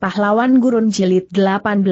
Pahlawan Gurun Jilid 18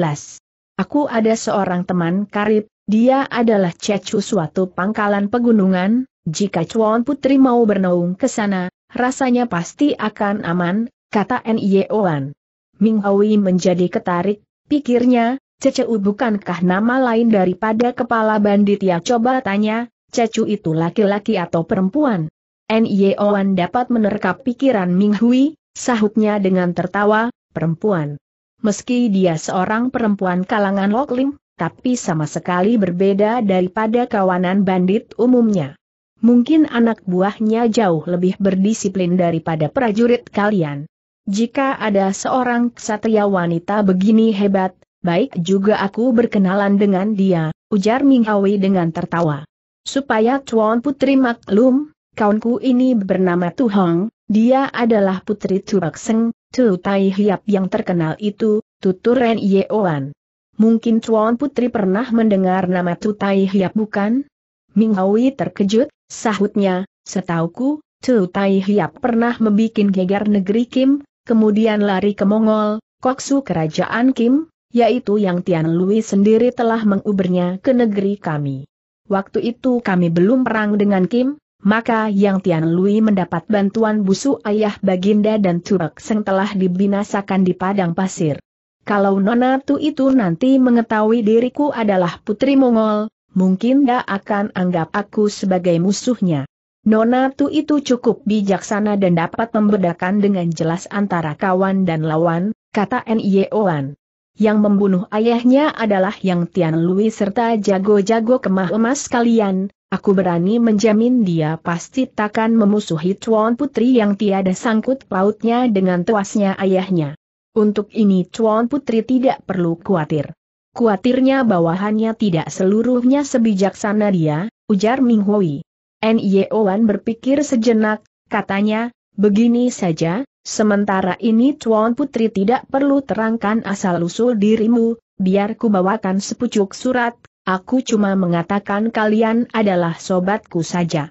Aku ada seorang teman karib, dia adalah cecu suatu pangkalan pegunungan, jika Cuan Putri mau bernaung ke sana, rasanya pasti akan aman, kata N.I.O.An. Ming Hawi menjadi ketarik, pikirnya, cecu bukankah nama lain daripada kepala bandit ya coba tanya, Cecu itu laki-laki atau perempuan? N.I.O.An dapat menerkap pikiran Ming Hui, sahutnya dengan tertawa, perempuan. Meski dia seorang perempuan kalangan Loklim, tapi sama sekali berbeda daripada kawanan bandit umumnya. Mungkin anak buahnya jauh lebih berdisiplin daripada prajurit kalian. Jika ada seorang ksatria wanita begini hebat, baik juga aku berkenalan dengan dia, ujar Minghawi dengan tertawa. Supaya Tuan Putri maklum, kaunku ini bernama Tu Hong, dia adalah Putri Turakseng, Tu Tai Hiap yang terkenal itu, tutur Ren Yeoan. Mungkin Tuan Putri pernah mendengar nama Tu Tai Hiap bukan? Ming Hawi terkejut, sahutnya, setauku, Tu Tai Hiap pernah membuat geger negeri Kim, kemudian lari ke Mongol, koksu kerajaan Kim, yaitu yang Tian Lui sendiri telah mengubernya ke negeri kami. Waktu itu kami belum perang dengan Kim, maka Yang Tian Lui mendapat bantuan busu ayah Baginda dan Turek Seng telah dibinasakan di padang pasir. Kalau Nona Tu itu nanti mengetahui diriku adalah putri Mongol, mungkin dia akan anggap aku sebagai musuhnya. Nona Tu itu cukup bijaksana dan dapat membedakan dengan jelas antara kawan dan lawan, kata Nye Oan. yang membunuh ayahnya adalah Yang Tian Lui serta jago-jago kemah emas kalian, Aku berani menjamin dia pasti takkan memusuhi Chuan Putri yang tiada sangkut pautnya dengan tuasnya ayahnya. Untuk ini Chuan Putri tidak perlu khawatir. Kuatirnya bawahannya tidak seluruhnya sebijaksana dia, ujar Ming Hui. N.Y.O.Wan berpikir sejenak, katanya, begini saja, sementara ini Chuan Putri tidak perlu terangkan asal-usul dirimu, biar ku bawakan sepucuk surat Aku cuma mengatakan kalian adalah sobatku saja.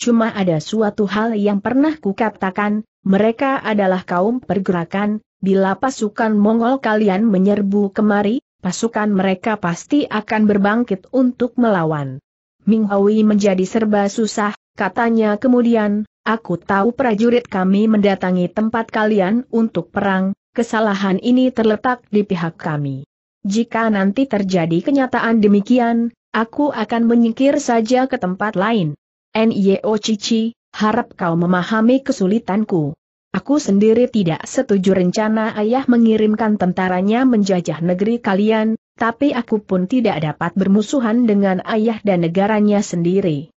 Cuma ada suatu hal yang pernah kukatakan, mereka adalah kaum pergerakan, bila pasukan Mongol kalian menyerbu kemari, pasukan mereka pasti akan berbangkit untuk melawan. Ming menjadi serba susah, katanya kemudian, aku tahu prajurit kami mendatangi tempat kalian untuk perang, kesalahan ini terletak di pihak kami. Jika nanti terjadi kenyataan demikian, aku akan menyingkir saja ke tempat lain. N.Y.O. Cici, harap kau memahami kesulitanku. Aku sendiri tidak setuju rencana ayah mengirimkan tentaranya menjajah negeri kalian, tapi aku pun tidak dapat bermusuhan dengan ayah dan negaranya sendiri.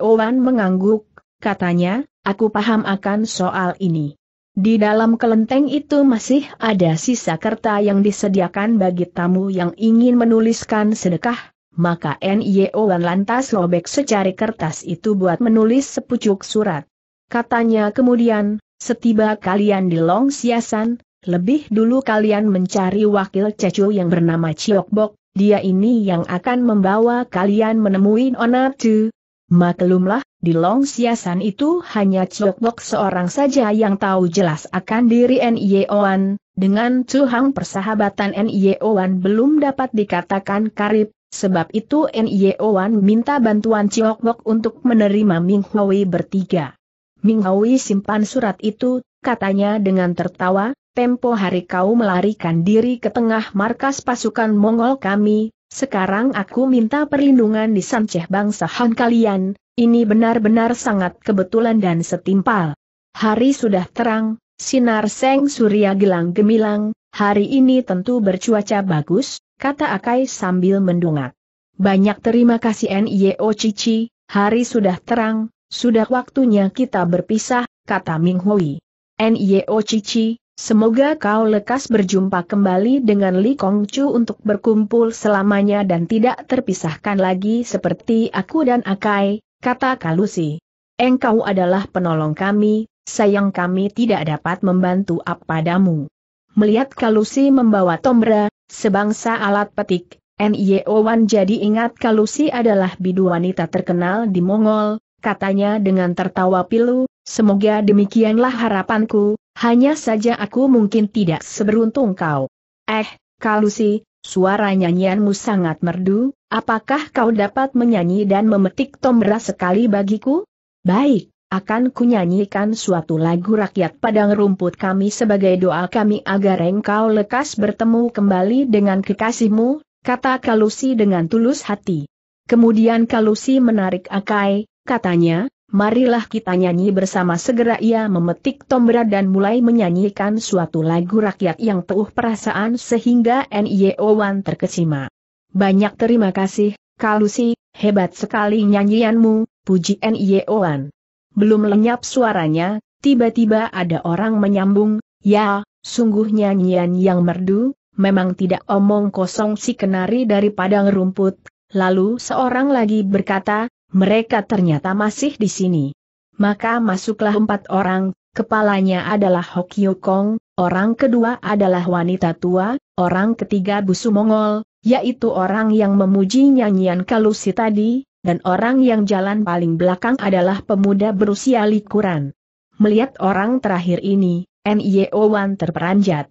Wan mengangguk, katanya, aku paham akan soal ini. Di dalam kelenteng itu masih ada sisa kerta yang disediakan bagi tamu yang ingin menuliskan sedekah, maka Wan lantas lobek secari kertas itu buat menulis sepucuk surat. Katanya kemudian, setiba kalian di Long Siasan, lebih dulu kalian mencari wakil cecu yang bernama Ciokbok, dia ini yang akan membawa kalian menemui Onatu, Maklumlah, di Long Siasan itu hanya Chok seorang saja yang tahu jelas akan diri N.I.O.An, dengan Cuhang persahabatan N.I.O.An belum dapat dikatakan karib, sebab itu N.I.O.An minta bantuan Chok untuk menerima Ming Hui bertiga. Ming Hui simpan surat itu, katanya dengan tertawa, tempo hari kau melarikan diri ke tengah markas pasukan Mongol kami, sekarang aku minta perlindungan di Sanceh bangsa Han kalian, ini benar-benar sangat kebetulan dan setimpal. Hari sudah terang, sinar seng surya gelang gemilang, hari ini tentu bercuaca bagus, kata Akai sambil mendungak. Banyak terima kasih N.I.O. Cici, hari sudah terang, sudah waktunya kita berpisah, kata Ming Hui. N.I.O. Cici, Semoga kau lekas berjumpa kembali dengan Li Kong Chu untuk berkumpul selamanya dan tidak terpisahkan lagi seperti aku dan Akai, kata Kalusi. Engkau adalah penolong kami, sayang kami tidak dapat membantu apadamu. Melihat Kalusi membawa tombra, sebangsa alat petik, N.Y.O. Wan jadi ingat Kalusi adalah bidu wanita terkenal di Mongol, katanya dengan tertawa pilu, semoga demikianlah harapanku, hanya saja aku mungkin tidak seberuntung kau. Eh, Kalusi, suara nyanyianmu sangat merdu, apakah kau dapat menyanyi dan memetik tombra sekali bagiku? Baik, akan kunyanyikan suatu lagu rakyat padang rumput kami sebagai doa kami agar engkau lekas bertemu kembali dengan kekasihmu, kata Kalusi dengan tulus hati. Kemudian Kalusi menarik Akai, katanya, Marilah kita nyanyi bersama segera ia memetik tombra dan mulai menyanyikan suatu lagu rakyat yang peuh perasaan sehingga N.Y.O. Wan terkesima. Banyak terima kasih, Kalusi, hebat sekali nyanyianmu, puji N.Y.O. Wan. Belum lenyap suaranya, tiba-tiba ada orang menyambung, ya, sungguh nyanyian yang merdu, memang tidak omong kosong si kenari dari padang rumput. Lalu seorang lagi berkata, mereka ternyata masih di sini. Maka masuklah empat orang, kepalanya adalah Hok Kong, orang kedua adalah wanita tua, orang ketiga Busu Mongol, yaitu orang yang memuji nyanyian Kalusi tadi, dan orang yang jalan paling belakang adalah pemuda berusia likuran. Melihat orang terakhir ini, Nio Wan terperanjat.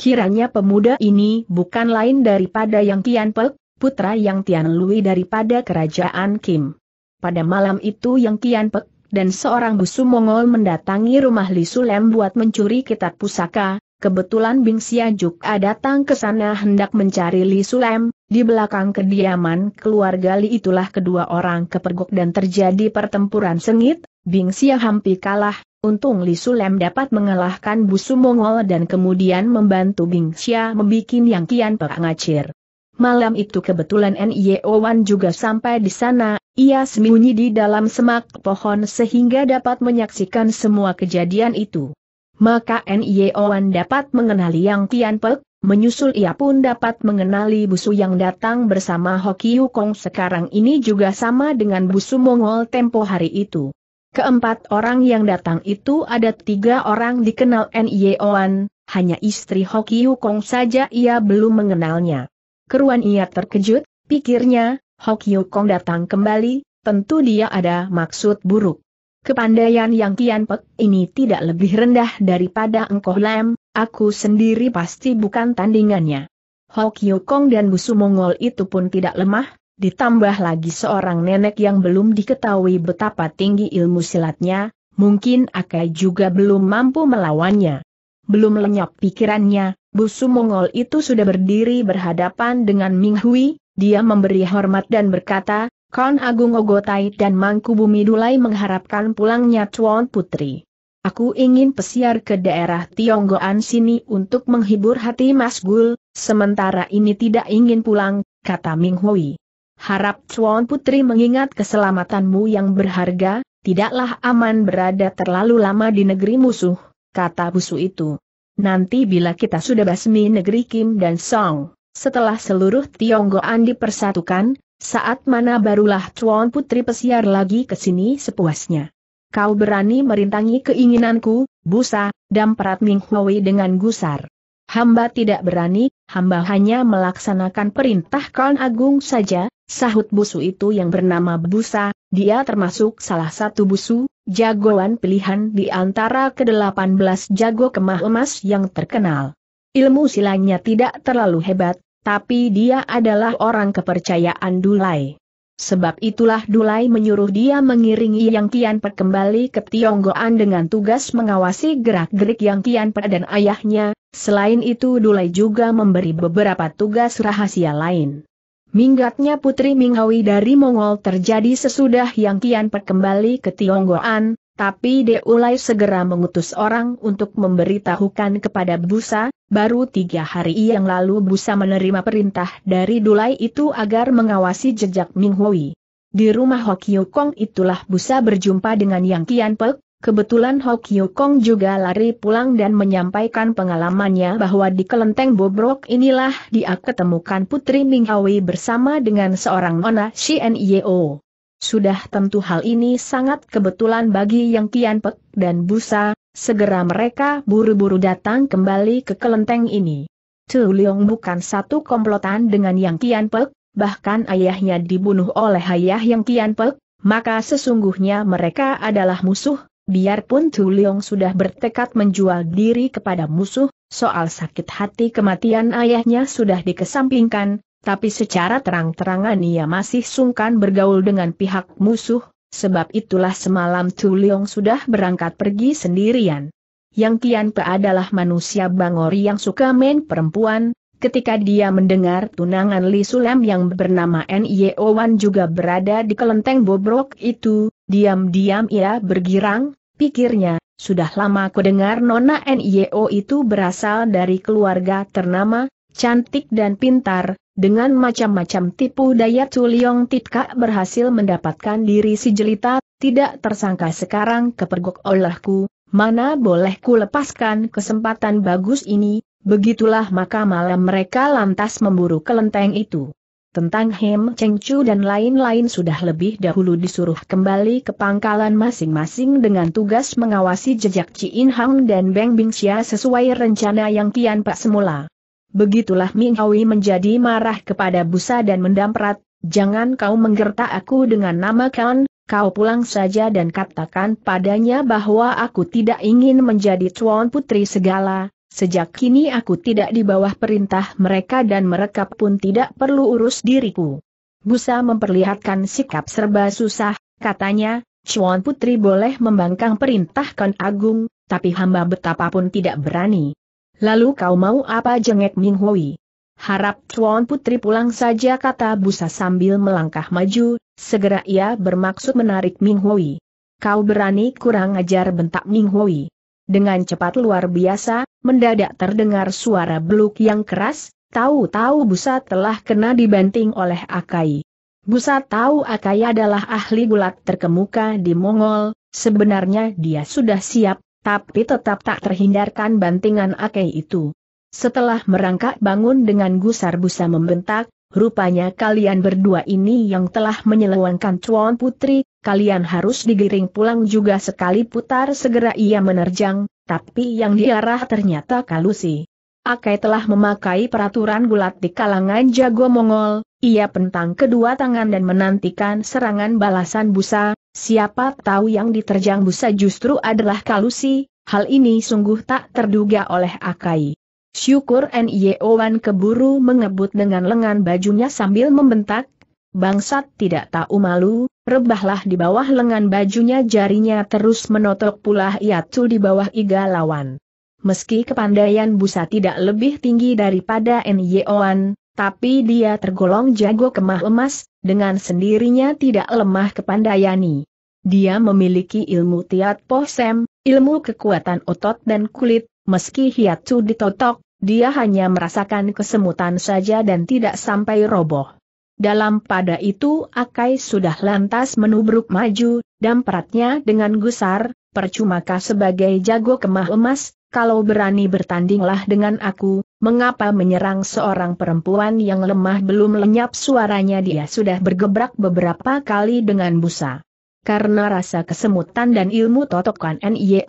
Kiranya pemuda ini bukan lain daripada yang Tian Pek, putra yang Tian Lui daripada kerajaan Kim. Pada malam itu yang Kian Pek dan seorang busu Mongol mendatangi rumah Li Sulem buat mencuri kitab pusaka, kebetulan Bing Siajuk A datang ke sana hendak mencari Li Sulem, di belakang kediaman keluarga Li itulah kedua orang kepergok dan terjadi pertempuran sengit, Bing Sia hampir kalah, Untung Li Sulem dapat mengalahkan Busu Mongol dan kemudian membantu Bing Xia membuat Yang Kian Pek ngacir. Malam itu kebetulan N.Y.O. Wan juga sampai di sana, ia sembunyi di dalam semak pohon sehingga dapat menyaksikan semua kejadian itu. Maka N.Y.O. Wan dapat mengenali Yang Tian Pek, menyusul ia pun dapat mengenali busu yang datang bersama Hoki Kong sekarang ini juga sama dengan busu Mongol tempo hari itu. Keempat orang yang datang itu ada tiga orang dikenal Wan, hanya istri Hoki Kong saja ia belum mengenalnya. Keruan ia terkejut, pikirnya, Hok Kong datang kembali, tentu dia ada maksud buruk. Kepandaian yang Kian Pek ini tidak lebih rendah daripada engkau Lem, aku sendiri pasti bukan tandingannya. Hok Kong dan Busu Mongol itu pun tidak lemah, ditambah lagi seorang nenek yang belum diketahui betapa tinggi ilmu silatnya, mungkin Akai juga belum mampu melawannya. Belum lenyap pikirannya, Busu Mongol itu sudah berdiri berhadapan dengan Ming Hui, dia memberi hormat dan berkata, Kon Agung Ogotai dan Mangku Bumi Dulai mengharapkan pulangnya Chuan Putri. Aku ingin pesiar ke daerah Tionggoan sini untuk menghibur hati Mas Gul, sementara ini tidak ingin pulang, kata Ming Hui. Harap Chuan Putri mengingat keselamatanmu yang berharga, tidaklah aman berada terlalu lama di negeri musuh, kata busu itu. Nanti bila kita sudah basmi negeri Kim dan Song, setelah seluruh Tionggoan dipersatukan, saat mana barulah Tuan Putri pesiar lagi ke sini sepuasnya. Kau berani merintangi keinginanku, Busa, dan perat Ming Hui dengan gusar. Hamba tidak berani, hamba hanya melaksanakan perintah Kon Agung saja, sahut busu itu yang bernama Busa, dia termasuk salah satu busu, jagoan pilihan di antara ke-18 jago kemah emas yang terkenal. Ilmu silanya tidak terlalu hebat, tapi dia adalah orang kepercayaan Dulai. Sebab itulah Dulai menyuruh dia mengiringi Yang Kian Pe kembali ke Tionggoan dengan tugas mengawasi gerak-gerik Yang Kian Pe dan ayahnya, selain itu Dulai juga memberi beberapa tugas rahasia lain. Minggatnya Putri Minghawi dari Mongol terjadi sesudah Yang Kian Pe kembali ke Tionggoan, tapi Deulai segera mengutus orang untuk memberitahukan kepada Busa, baru tiga hari yang lalu Busa menerima perintah dari Dulai itu agar mengawasi jejak Minghui. Di rumah Hokyu Kong itulah Busa berjumpa dengan Yang Kian Pek, Kebetulan Hokyu Kong juga lari pulang dan menyampaikan pengalamannya bahwa di kelenteng Bobrok inilah dia ketemukan Putri Minghui bersama dengan seorang nona Shien Yeo. Sudah tentu hal ini sangat kebetulan bagi Yang Kian Pek dan Busa, segera mereka buru-buru datang kembali ke kelenteng ini. Tu Liong bukan satu komplotan dengan Yang Kian Pek. bahkan ayahnya dibunuh oleh ayah Yang Kian Pek. maka sesungguhnya mereka adalah musuh, biarpun Tu Liong sudah bertekad menjual diri kepada musuh, soal sakit hati kematian ayahnya sudah dikesampingkan, tapi secara terang-terangan ia masih sungkan bergaul dengan pihak musuh, sebab itulah semalam Tu Leong sudah berangkat pergi sendirian. Yang kian Pe adalah manusia Bangori yang suka main perempuan, ketika dia mendengar tunangan Li Sulam yang bernama Nio Wan juga berada di kelenteng bobrok itu, diam-diam ia bergirang, pikirnya, sudah lama ku dengar Nona NIO itu berasal dari keluarga ternama, cantik dan pintar, dengan macam-macam tipu daya Tuliong Titka berhasil mendapatkan diri si jelita, tidak tersangka sekarang kepergok olehku, mana boleh ku lepaskan kesempatan bagus ini, begitulah maka malam mereka lantas memburu kelenteng itu. Tentang Hem Cheng Chu dan lain-lain sudah lebih dahulu disuruh kembali ke pangkalan masing-masing dengan tugas mengawasi jejak In Hang dan Beng Bing Xia sesuai rencana yang Kian Pak semula. Begitulah Minghawi menjadi marah kepada Busa dan mendamprat, jangan kau menggertak aku dengan nama Kan, kau pulang saja dan katakan padanya bahwa aku tidak ingin menjadi tuan putri segala, sejak kini aku tidak di bawah perintah mereka dan mereka pun tidak perlu urus diriku. Busa memperlihatkan sikap serba susah, katanya, Cuan Putri boleh membangkang perintah Kan Agung, tapi hamba betapapun tidak berani. Lalu kau mau apa jengek Ming Hui? Harap Tuan Putri pulang saja kata Busa sambil melangkah maju, segera ia bermaksud menarik Ming Hui. Kau berani kurang ajar bentak Ming Hui. Dengan cepat luar biasa, mendadak terdengar suara beluk yang keras, tahu-tahu Busa telah kena dibanting oleh Akai. Busa tahu Akai adalah ahli gulat terkemuka di Mongol, sebenarnya dia sudah siap tapi tetap tak terhindarkan bantingan Akei itu. Setelah merangkak bangun dengan gusar busa membentak, rupanya kalian berdua ini yang telah menyelewangkan cuan Putri, kalian harus digiring pulang juga sekali putar segera ia menerjang, tapi yang diarah ternyata Kalusi. Akai telah memakai peraturan gulat di kalangan jago Mongol, ia pentang kedua tangan dan menantikan serangan balasan busa, Siapa tahu yang diterjang busa justru adalah Kalusi, hal ini sungguh tak terduga oleh Akai. Syukur Nyeowan keburu mengebut dengan lengan bajunya sambil membentak, bangsat tidak tahu malu, rebahlah di bawah lengan bajunya jarinya terus menotok pula yatu di bawah iga lawan. Meski kepandaian busa tidak lebih tinggi daripada Nyeowan, tapi dia tergolong jago kemah emas, dengan sendirinya tidak lemah kepandayani. Dia memiliki ilmu tiat posem, ilmu kekuatan otot dan kulit, meski hiatus ditotok, dia hanya merasakan kesemutan saja dan tidak sampai roboh. Dalam pada itu Akai sudah lantas menubruk maju, dan peratnya dengan gusar, percumakah sebagai jago kemah emas, kalau berani bertandinglah dengan aku, mengapa menyerang seorang perempuan yang lemah belum lenyap suaranya dia sudah bergebrak beberapa kali dengan busa. Karena rasa kesemutan dan ilmu totokan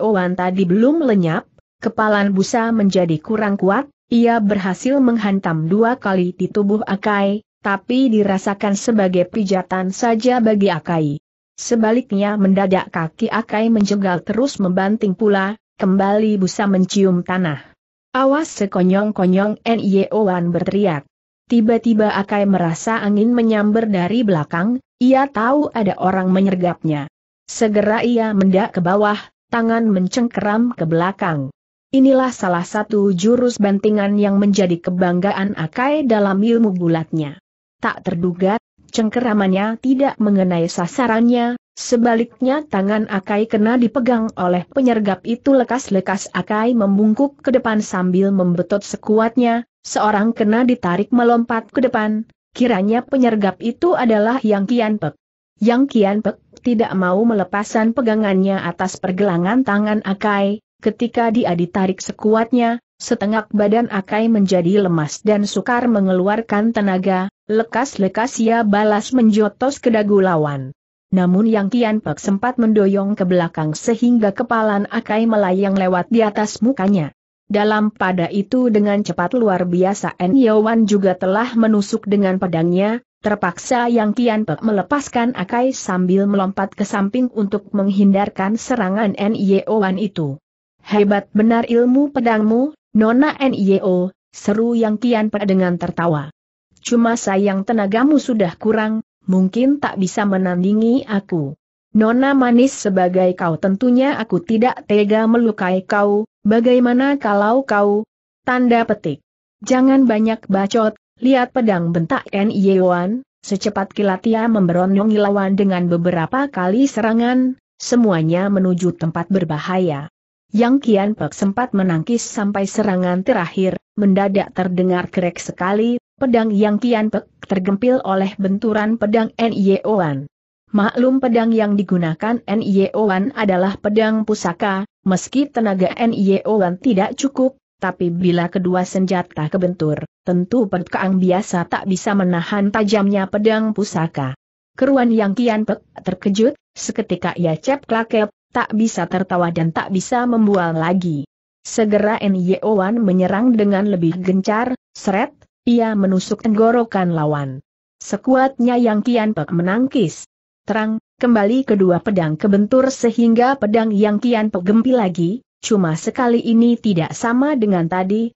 Wan tadi belum lenyap, kepalan busa menjadi kurang kuat, ia berhasil menghantam dua kali di tubuh Akai, tapi dirasakan sebagai pijatan saja bagi Akai. Sebaliknya mendadak kaki Akai menjegal terus membanting pula, kembali busa mencium tanah. Awas sekonyong-konyong Wan berteriak. Tiba-tiba Akai merasa angin menyambar dari belakang, ia tahu ada orang menyergapnya. Segera ia mendak ke bawah, tangan mencengkeram ke belakang. Inilah salah satu jurus bantingan yang menjadi kebanggaan Akai dalam ilmu gulatnya. Tak terduga, cengkeramannya tidak mengenai sasarannya, sebaliknya tangan Akai kena dipegang oleh penyergap itu lekas-lekas Akai membungkuk ke depan sambil membetot sekuatnya, seorang kena ditarik melompat ke depan, kiranya penyergap itu adalah Yang Kian Pek. Yang Kian Pek tidak mau melepaskan pegangannya atas pergelangan tangan Akai, ketika dia ditarik sekuatnya, Setengah badan Akai menjadi lemas dan sukar mengeluarkan tenaga, lekas-lekas ia balas menjotos ke dagu lawan. Namun Yang Kian Pek sempat mendoyong ke belakang sehingga kepalan Akai melayang lewat di atas mukanya. Dalam pada itu dengan cepat luar biasa En Yowan juga telah menusuk dengan pedangnya, terpaksa Yang Kian Pek melepaskan Akai sambil melompat ke samping untuk menghindarkan serangan En Yowan itu. Hebat benar ilmu pedangmu, Nona NIO, seru yang kian dengan tertawa. Cuma sayang tenagamu sudah kurang, mungkin tak bisa menandingi aku. Nona manis sebagai kau tentunya aku tidak tega melukai kau, bagaimana kalau kau? Tanda petik. Jangan banyak bacot, lihat pedang bentak Nioan. Secepat kilat ia memberondongi lawan dengan beberapa kali serangan, semuanya menuju tempat berbahaya. Yang Kian Pek sempat menangkis sampai serangan terakhir, mendadak terdengar krek sekali, pedang Yang Kian Pek tergempil oleh benturan pedang N.Y.O.An. Maklum pedang yang digunakan N.Y.O.An adalah pedang pusaka, meski tenaga N.Y.O.An tidak cukup, tapi bila kedua senjata kebentur, tentu perkaang biasa tak bisa menahan tajamnya pedang pusaka. Keruan Yang Kian Pek terkejut, seketika ia cep klakep, tak bisa tertawa dan tak bisa membual lagi. Segera Wan menyerang dengan lebih gencar, seret, ia menusuk tenggorokan lawan. Sekuatnya yang Kian Pek menangkis. Terang, kembali kedua pedang kebentur sehingga pedang yang Kian Pek gempi lagi, cuma sekali ini tidak sama dengan tadi,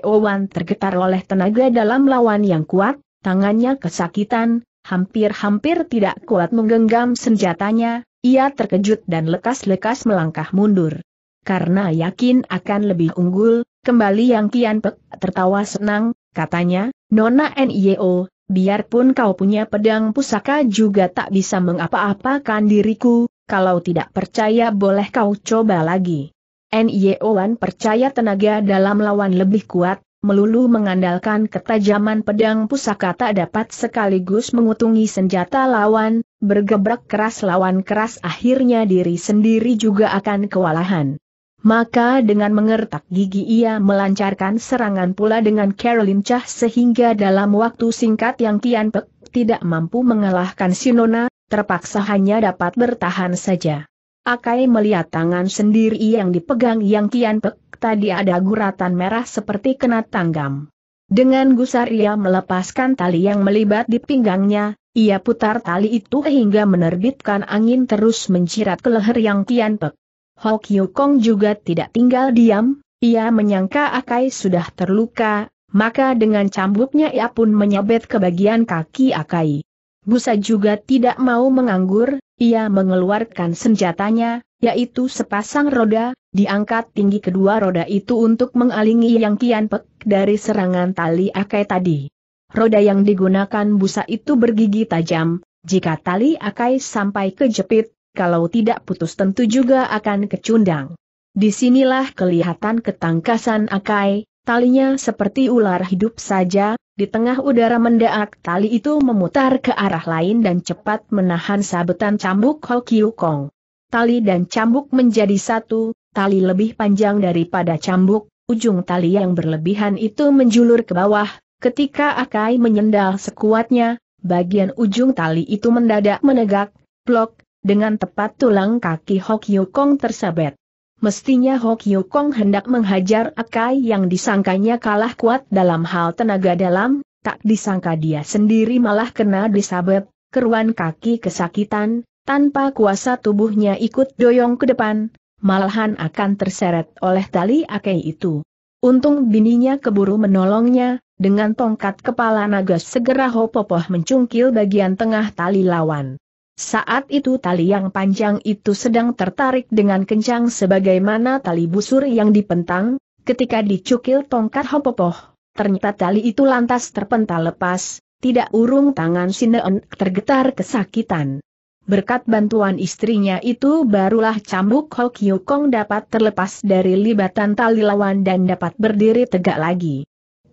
Wan tergetar oleh tenaga dalam lawan yang kuat, tangannya kesakitan, hampir-hampir tidak kuat menggenggam senjatanya, ia terkejut dan lekas-lekas melangkah mundur. Karena yakin akan lebih unggul, kembali Yang Kian Pek tertawa senang, katanya, Nona N.I.O., biarpun kau punya pedang pusaka juga tak bisa mengapa-apakan diriku, kalau tidak percaya boleh kau coba lagi. N.I.O.an percaya tenaga dalam lawan lebih kuat, melulu mengandalkan ketajaman pedang pusaka tak dapat sekaligus mengutungi senjata lawan, bergebrak keras lawan keras akhirnya diri sendiri juga akan kewalahan. Maka dengan mengertak gigi ia melancarkan serangan pula dengan Caroline Chah sehingga dalam waktu singkat yang Tian Pek tidak mampu mengalahkan Sinona, terpaksa hanya dapat bertahan saja. Akai melihat tangan sendiri yang dipegang Yang Kian Pek, tadi ada guratan merah seperti kena tanggam. Dengan gusar ia melepaskan tali yang melibat di pinggangnya, ia putar tali itu hingga menerbitkan angin terus mencirat ke leher Yang Kian Pek. Hok Kong juga tidak tinggal diam, ia menyangka Akai sudah terluka, maka dengan cambuknya ia pun menyabet ke bagian kaki Akai. Busa juga tidak mau menganggur, ia mengeluarkan senjatanya, yaitu sepasang roda, diangkat tinggi kedua roda itu untuk mengalingi yang kian pek dari serangan tali akai tadi. Roda yang digunakan busa itu bergigi tajam, jika tali akai sampai kejepit, kalau tidak putus tentu juga akan kecundang. Disinilah kelihatan ketangkasan Akai, talinya seperti ular hidup saja, di tengah udara mendadak tali itu memutar ke arah lain dan cepat menahan sabetan cambuk Hokiu Kong. Tali dan cambuk menjadi satu, tali lebih panjang daripada cambuk, ujung tali yang berlebihan itu menjulur ke bawah, ketika Akai menyendal sekuatnya, bagian ujung tali itu mendadak menegak, blok, dengan tepat tulang kaki Hokiu Kong tersabet. Mestinya Hok Yu Kong hendak menghajar Akai yang disangkanya kalah kuat dalam hal tenaga dalam, tak disangka dia sendiri malah kena disabet, keruan kaki kesakitan, tanpa kuasa tubuhnya ikut doyong ke depan, malahan akan terseret oleh tali Akai itu. Untung bininya keburu menolongnya, dengan tongkat kepala naga segera Hopopoh mencungkil bagian tengah tali lawan. Saat itu tali yang panjang itu sedang tertarik dengan kencang sebagaimana tali busur yang dipentang, ketika dicukil tongkat hopopoh. Ternyata tali itu lantas terpental lepas, tidak urung tangan Sineon tergetar kesakitan. Berkat bantuan istrinya itu barulah cambuk Hok Yukong dapat terlepas dari libatan tali lawan dan dapat berdiri tegak lagi.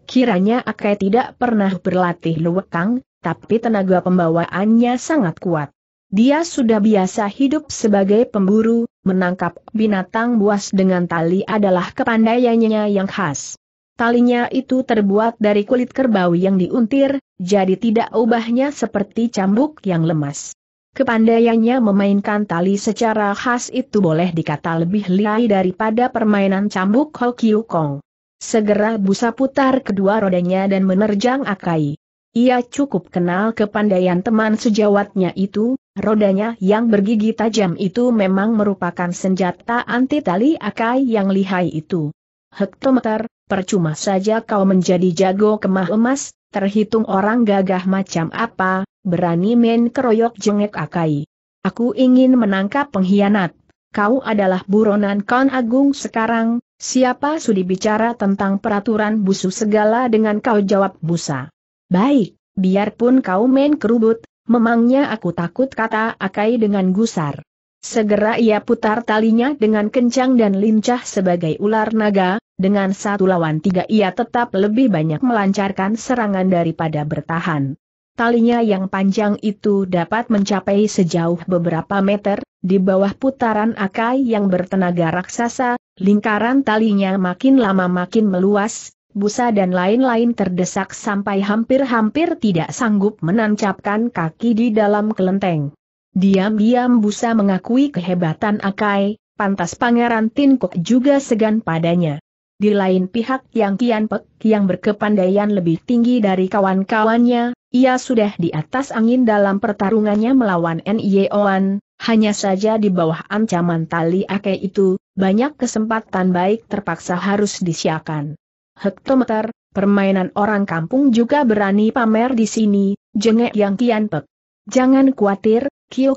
Kiranya Akai tidak pernah berlatih luwekang, tapi tenaga pembawaannya sangat kuat. Dia sudah biasa hidup sebagai pemburu, menangkap binatang buas dengan tali adalah kepandaiannya yang khas. Talinya itu terbuat dari kulit kerbau yang diuntir, jadi tidak ubahnya seperti cambuk yang lemas. Kepandaiannya memainkan tali secara khas itu boleh dikata lebih lihai daripada permainan cambuk Hokyu Kong. Segera busa putar kedua rodanya dan menerjang Akai. Ia cukup kenal kepandaian teman sejawatnya itu, Rodanya yang bergigi tajam itu memang merupakan senjata anti tali akai yang lihai itu. Hektometer, percuma saja kau menjadi jago kemah emas, terhitung orang gagah macam apa, berani main keroyok jengek akai. Aku ingin menangkap pengkhianat. Kau adalah buronan kon agung sekarang, siapa sudi bicara tentang peraturan busu segala dengan kau jawab busa. Baik, biarpun kau main kerubut, Memangnya aku takut kata Akai dengan gusar. Segera ia putar talinya dengan kencang dan lincah sebagai ular naga, dengan satu lawan tiga ia tetap lebih banyak melancarkan serangan daripada bertahan. Talinya yang panjang itu dapat mencapai sejauh beberapa meter, di bawah putaran Akai yang bertenaga raksasa, lingkaran talinya makin lama makin meluas, busa dan lain-lain terdesak sampai hampir-hampir tidak sanggup menancapkan kaki di dalam kelenteng. Diam-diam busa mengakui kehebatan Akai, pantas Pangeran Tinkuk juga segan padanya. Di lain pihak yang Kian yang berkepandaian lebih tinggi dari kawan-kawannya, ia sudah di atas angin dalam pertarungannya melawan N.I.O.An, hanya saja di bawah ancaman tali Akai itu, banyak kesempatan baik terpaksa harus disiakan hektometer, permainan orang kampung juga berani pamer di sini, jengek yang kian Pek. Jangan khawatir,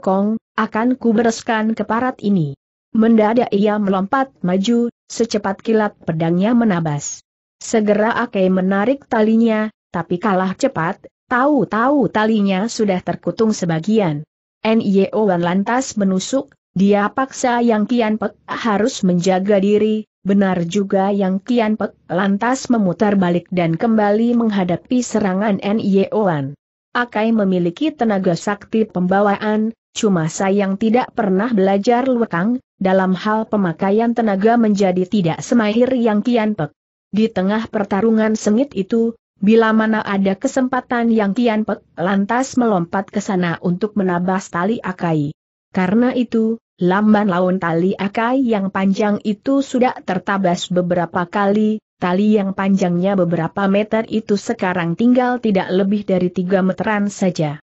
Kong, akan kubereskan keparat ini. Mendadak ia melompat maju, secepat kilat pedangnya menabas. Segera Akei menarik talinya, tapi kalah cepat, tahu-tahu talinya sudah terkutung sebagian. Nio Wan lantas menusuk, dia paksa Yang Kian Pek harus menjaga diri, benar juga Yang Kian Pek lantas memutar balik dan kembali menghadapi serangan N.I.O.an. Akai memiliki tenaga sakti pembawaan, cuma sayang tidak pernah belajar lekang, dalam hal pemakaian tenaga menjadi tidak semahir Yang Kian Pek. Di tengah pertarungan sengit itu, bila mana ada kesempatan Yang Kian Pek lantas melompat ke sana untuk menabas tali Akai. Karena itu, lamban laun tali akai yang panjang itu sudah tertabas beberapa kali, tali yang panjangnya beberapa meter itu sekarang tinggal tidak lebih dari tiga meteran saja.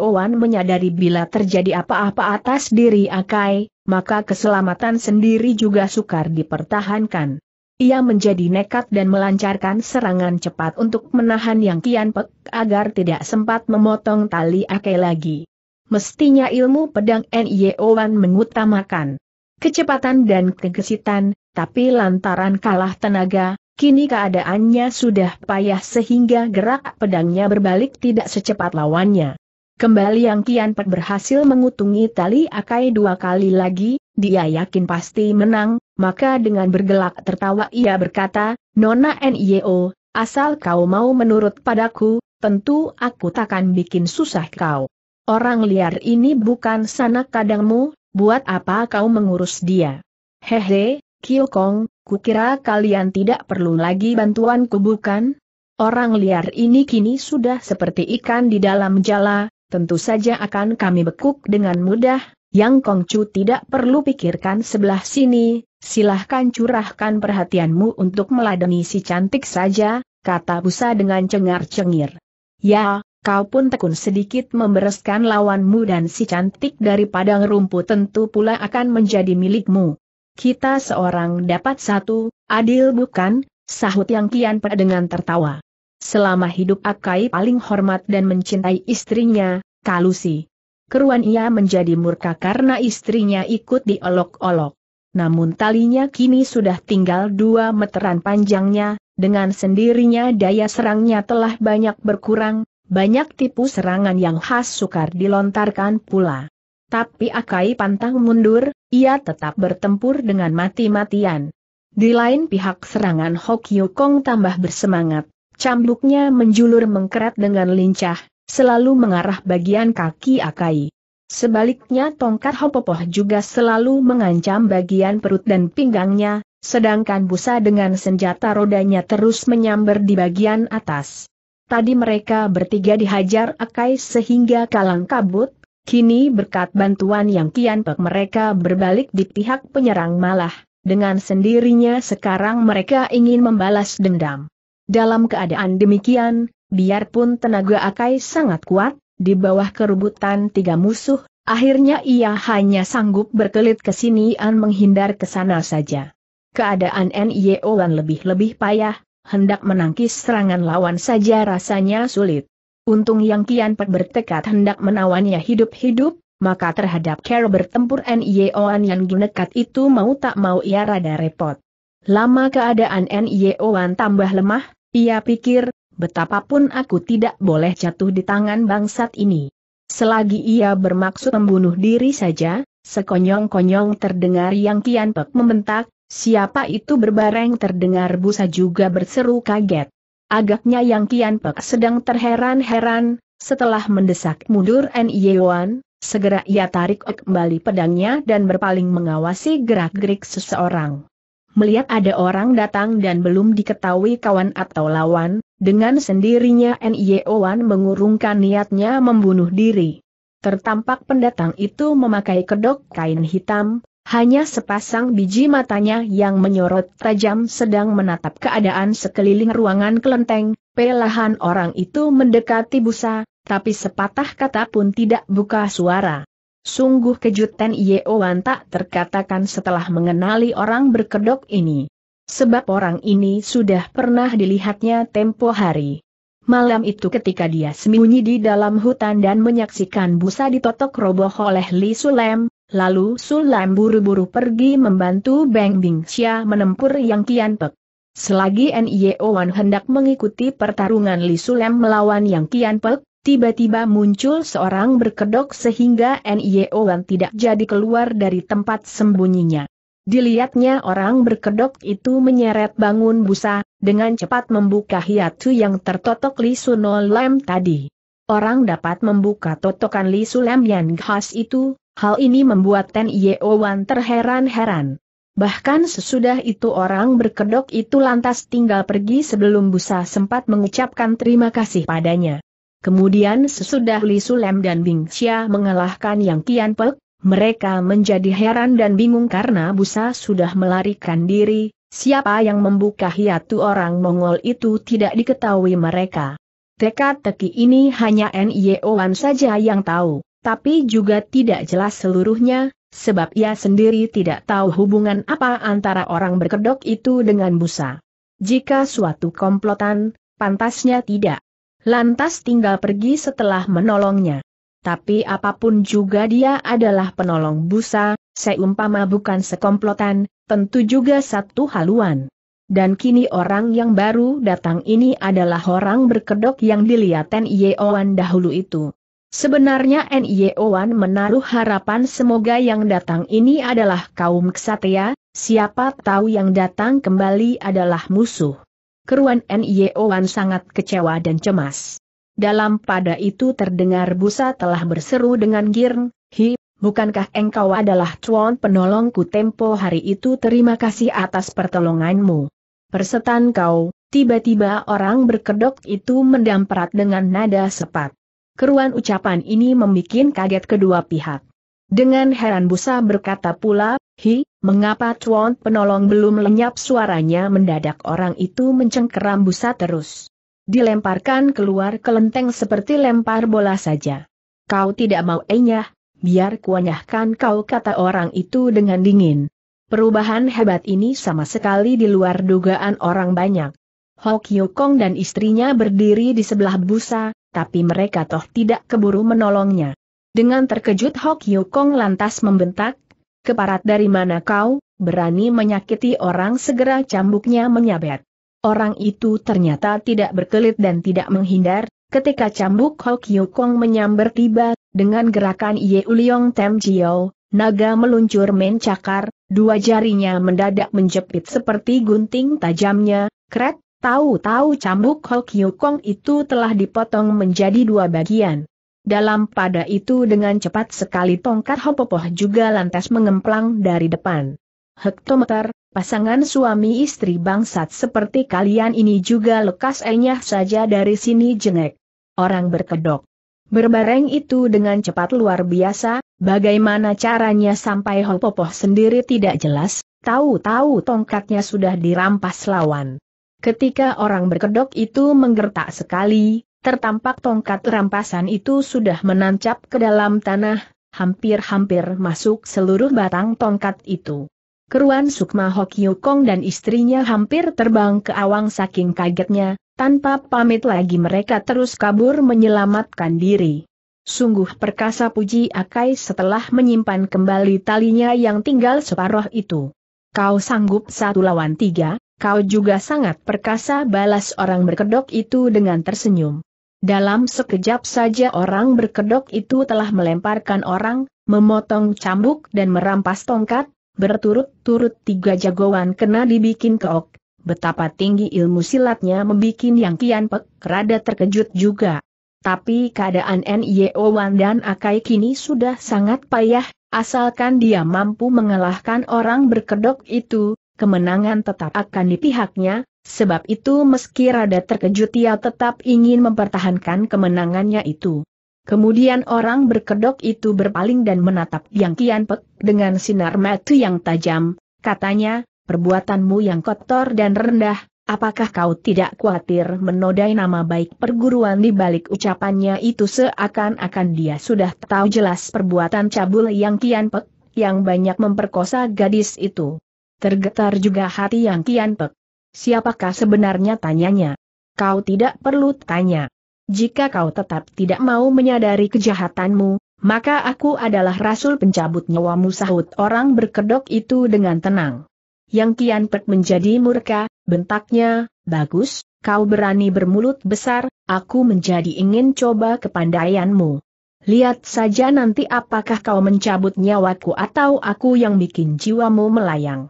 Wan menyadari bila terjadi apa-apa atas diri Akai, maka keselamatan sendiri juga sukar dipertahankan. Ia menjadi nekat dan melancarkan serangan cepat untuk menahan Yang Kian Pek agar tidak sempat memotong tali Akai lagi mestinya ilmu pedang N.I.O.Wan mengutamakan kecepatan dan kegesitan, tapi lantaran kalah tenaga, kini keadaannya sudah payah sehingga gerak pedangnya berbalik tidak secepat lawannya. Kembali yang Kian Pek berhasil mengutungi tali akai dua kali lagi, dia yakin pasti menang, maka dengan bergelak tertawa ia berkata, Nona N.I.O., asal kau mau menurut padaku, tentu aku takkan bikin susah kau. Orang liar ini bukan sanak kadangmu, buat apa kau mengurus dia? Hehe, Kong, kukira kalian tidak perlu lagi bantuanku bukan? Orang liar ini kini sudah seperti ikan di dalam jala, tentu saja akan kami bekuk dengan mudah, yang Kongcu tidak perlu pikirkan sebelah sini, silahkan curahkan perhatianmu untuk meladeni si cantik saja, kata Busa dengan cengar-cengir. Ya, Kau pun tekun sedikit membereskan lawanmu dan si cantik dari padang rumput tentu pula akan menjadi milikmu. Kita seorang dapat satu, adil bukan, sahut yang kian pada dengan tertawa. Selama hidup Akai paling hormat dan mencintai istrinya, Kalusi. Keruan ia menjadi murka karena istrinya ikut diolok-olok. Namun talinya kini sudah tinggal dua meteran panjangnya, dengan sendirinya daya serangnya telah banyak berkurang, banyak tipu serangan yang khas sukar dilontarkan pula. Tapi Akai pantang mundur, ia tetap bertempur dengan mati-matian. Di lain pihak serangan Hok Kong tambah bersemangat, cambuknya menjulur mengkerat dengan lincah, selalu mengarah bagian kaki Akai. Sebaliknya tongkat Hopopoh juga selalu mengancam bagian perut dan pinggangnya, sedangkan busa dengan senjata rodanya terus menyambar di bagian atas. Tadi mereka bertiga dihajar Akai sehingga kalang kabut, kini berkat bantuan yang kian pek mereka berbalik di pihak penyerang malah, dengan sendirinya sekarang mereka ingin membalas dendam. Dalam keadaan demikian, biarpun tenaga Akai sangat kuat, di bawah kerubutan tiga musuh, akhirnya ia hanya sanggup berkelit ke sini dan menghindar ke sana saja. Keadaan Nyeolan lebih-lebih payah, hendak menangkis serangan lawan saja rasanya sulit. Untung yang Kian Pek bertekad hendak menawannya hidup-hidup, maka terhadap Care bertempur N.I.O.An yang ginekat itu mau tak mau ia rada repot. Lama keadaan N.I.O.An tambah lemah, ia pikir, betapapun aku tidak boleh jatuh di tangan bangsat ini. Selagi ia bermaksud membunuh diri saja, sekonyong-konyong terdengar yang Kian Pek membentak, Siapa itu berbareng terdengar busa juga berseru kaget. Agaknya yang Kian Pek sedang terheran-heran, setelah mendesak mundur N.I.Wan, segera ia tarik kembali pedangnya dan berpaling mengawasi gerak-gerik seseorang. Melihat ada orang datang dan belum diketahui kawan atau lawan, dengan sendirinya N.I.Wan mengurungkan niatnya membunuh diri. Tertampak pendatang itu memakai kedok kain hitam, hanya sepasang biji matanya yang menyorot tajam sedang menatap keadaan sekeliling ruangan kelenteng, pelahan orang itu mendekati busa, tapi sepatah kata pun tidak buka suara. Sungguh kejutan Yeowan tak terkatakan setelah mengenali orang berkedok ini. Sebab orang ini sudah pernah dilihatnya tempo hari. Malam itu ketika dia sembunyi di dalam hutan dan menyaksikan busa ditotok roboh oleh Li Sulem, Lalu Lam buru-buru pergi membantu Beng Xia menempur Yang Kian Pek. Selagi Wan hendak mengikuti pertarungan Li Sulaim melawan Yang Kian Pek, tiba-tiba muncul seorang berkedok sehingga Wan tidak jadi keluar dari tempat sembunyinya. Dilihatnya orang berkedok itu menyeret bangun busa, dengan cepat membuka hiatu yang tertotok Li Suno Lem tadi. Orang dapat membuka totokan Li Lam Yang Khas itu, Hal ini membuat Ten Yeo Wan terheran-heran. Bahkan sesudah itu orang berkedok itu lantas tinggal pergi sebelum Busa sempat mengucapkan terima kasih padanya. Kemudian sesudah Li Sulem dan Bing Xia mengalahkan Yang Kian Pek, mereka menjadi heran dan bingung karena Busa sudah melarikan diri, siapa yang membuka hiatu orang Mongol itu tidak diketahui mereka. Teka-teki ini hanya N.I.O.Wan saja yang tahu tapi juga tidak jelas seluruhnya, sebab ia sendiri tidak tahu hubungan apa antara orang berkedok itu dengan busa. Jika suatu komplotan, pantasnya tidak. Lantas tinggal pergi setelah menolongnya. Tapi apapun juga dia adalah penolong busa, seumpama bukan sekomplotan, tentu juga satu haluan. Dan kini orang yang baru datang ini adalah orang berkedok yang dilihatan Yeowan dahulu itu. Sebenarnya nio menaruh harapan semoga yang datang ini adalah kaum ksatria, siapa tahu yang datang kembali adalah musuh. Keruan nio sangat kecewa dan cemas. Dalam pada itu terdengar Busa telah berseru dengan girn, Hi, bukankah engkau adalah tuan penolongku tempo hari itu terima kasih atas pertolonganmu. Persetan kau, tiba-tiba orang berkedok itu mendamprat dengan nada sepat. Keruan ucapan ini membuat kaget kedua pihak. Dengan heran Busa berkata pula, Hi, mengapa Chuan penolong belum lenyap suaranya mendadak orang itu mencengkeram Busa terus. Dilemparkan keluar kelenteng seperti lempar bola saja. Kau tidak mau enyah, eh, biar kuanyahkan kau kata orang itu dengan dingin. Perubahan hebat ini sama sekali di luar dugaan orang banyak. Ho Kong dan istrinya berdiri di sebelah busa, tapi mereka toh tidak keburu menolongnya. Dengan terkejut Ho Kong lantas membentak, Keparat dari mana kau, berani menyakiti orang segera cambuknya menyabet. Orang itu ternyata tidak berkelit dan tidak menghindar, ketika cambuk Ho Kong menyambar tiba, dengan gerakan Ye Uliong Tem Jiao, naga meluncur mencakar, dua jarinya mendadak menjepit seperti gunting tajamnya, kret, Tahu-tahu cambuk Hok Yukong itu telah dipotong menjadi dua bagian. Dalam pada itu dengan cepat sekali tongkat Hopopoh juga lantas mengemplang dari depan. Hektometer, pasangan suami istri bangsat seperti kalian ini juga lekas enyah saja dari sini jengek. Orang berkedok. Berbareng itu dengan cepat luar biasa, bagaimana caranya sampai Hopopoh sendiri tidak jelas, tahu-tahu tongkatnya sudah dirampas lawan. Ketika orang berkedok itu menggertak sekali, tertampak tongkat rampasan itu sudah menancap ke dalam tanah, hampir-hampir masuk seluruh batang tongkat itu. Keruan Sukma Hokyukong dan istrinya hampir terbang ke awang saking kagetnya, tanpa pamit lagi mereka terus kabur menyelamatkan diri. Sungguh perkasa puji Akai setelah menyimpan kembali talinya yang tinggal separuh itu. Kau sanggup satu lawan tiga, Kau juga sangat perkasa balas orang berkedok itu dengan tersenyum. Dalam sekejap saja orang berkedok itu telah melemparkan orang, memotong cambuk dan merampas tongkat, berturut-turut tiga jagoan kena dibikin keok. Betapa tinggi ilmu silatnya membikin yang kian pek, rada terkejut juga. Tapi keadaan N.Y.O. Wan dan Akai kini sudah sangat payah, asalkan dia mampu mengalahkan orang berkedok itu, kemenangan tetap akan di pihaknya, sebab itu meski rada terkejut ia tetap ingin mempertahankan kemenangannya itu. Kemudian orang berkedok itu berpaling dan menatap Yang Kian Pek dengan sinar mata yang tajam, katanya, perbuatanmu yang kotor dan rendah, apakah kau tidak khawatir menodai nama baik perguruan di balik ucapannya itu seakan-akan dia sudah tahu jelas perbuatan cabul Yang Kian Pek yang banyak memperkosa gadis itu. Tergetar juga hati yang kian pek. Siapakah sebenarnya tanyanya? Kau tidak perlu tanya. Jika kau tetap tidak mau menyadari kejahatanmu, maka aku adalah rasul pencabut nyawamu sahut orang berkedok itu dengan tenang. Yang kian pek menjadi murka, bentaknya, bagus, kau berani bermulut besar, aku menjadi ingin coba kepandaianmu. Lihat saja nanti apakah kau mencabut nyawaku atau aku yang bikin jiwamu melayang.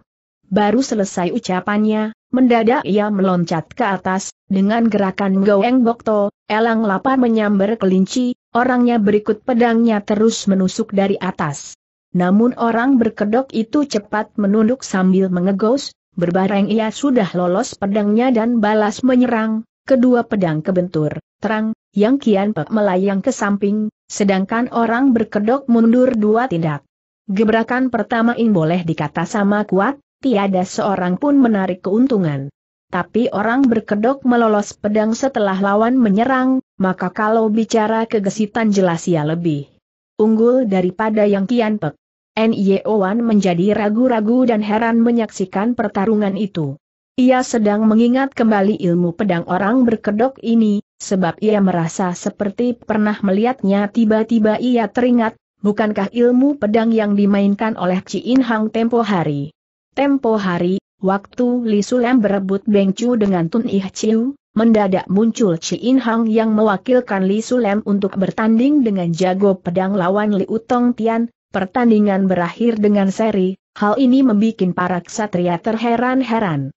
Baru selesai ucapannya, mendadak ia meloncat ke atas, dengan gerakan goeng bokto, elang lapar menyambar kelinci, orangnya berikut pedangnya terus menusuk dari atas. Namun orang berkedok itu cepat menunduk sambil mengegos, berbareng ia sudah lolos pedangnya dan balas menyerang, kedua pedang kebentur, terang, yang kian pek melayang ke samping, sedangkan orang berkedok mundur dua tindak. Gebrakan pertama ini boleh dikata sama kuat, tiada seorang pun menarik keuntungan. Tapi orang berkedok melolos pedang setelah lawan menyerang, maka kalau bicara kegesitan jelas ia lebih unggul daripada yang Kian Pek. Wan menjadi ragu-ragu dan heran menyaksikan pertarungan itu. Ia sedang mengingat kembali ilmu pedang orang berkedok ini, sebab ia merasa seperti pernah melihatnya tiba-tiba ia teringat, bukankah ilmu pedang yang dimainkan oleh Ciin Hang tempo hari Tempo hari, waktu Li Sulem berebut Beng Chu dengan Tun Ih Chiu, mendadak muncul Chi In Hang yang mewakilkan Li Sulem untuk bertanding dengan jago pedang lawan Li Utong Tian, pertandingan berakhir dengan seri, hal ini membuat para ksatria terheran-heran.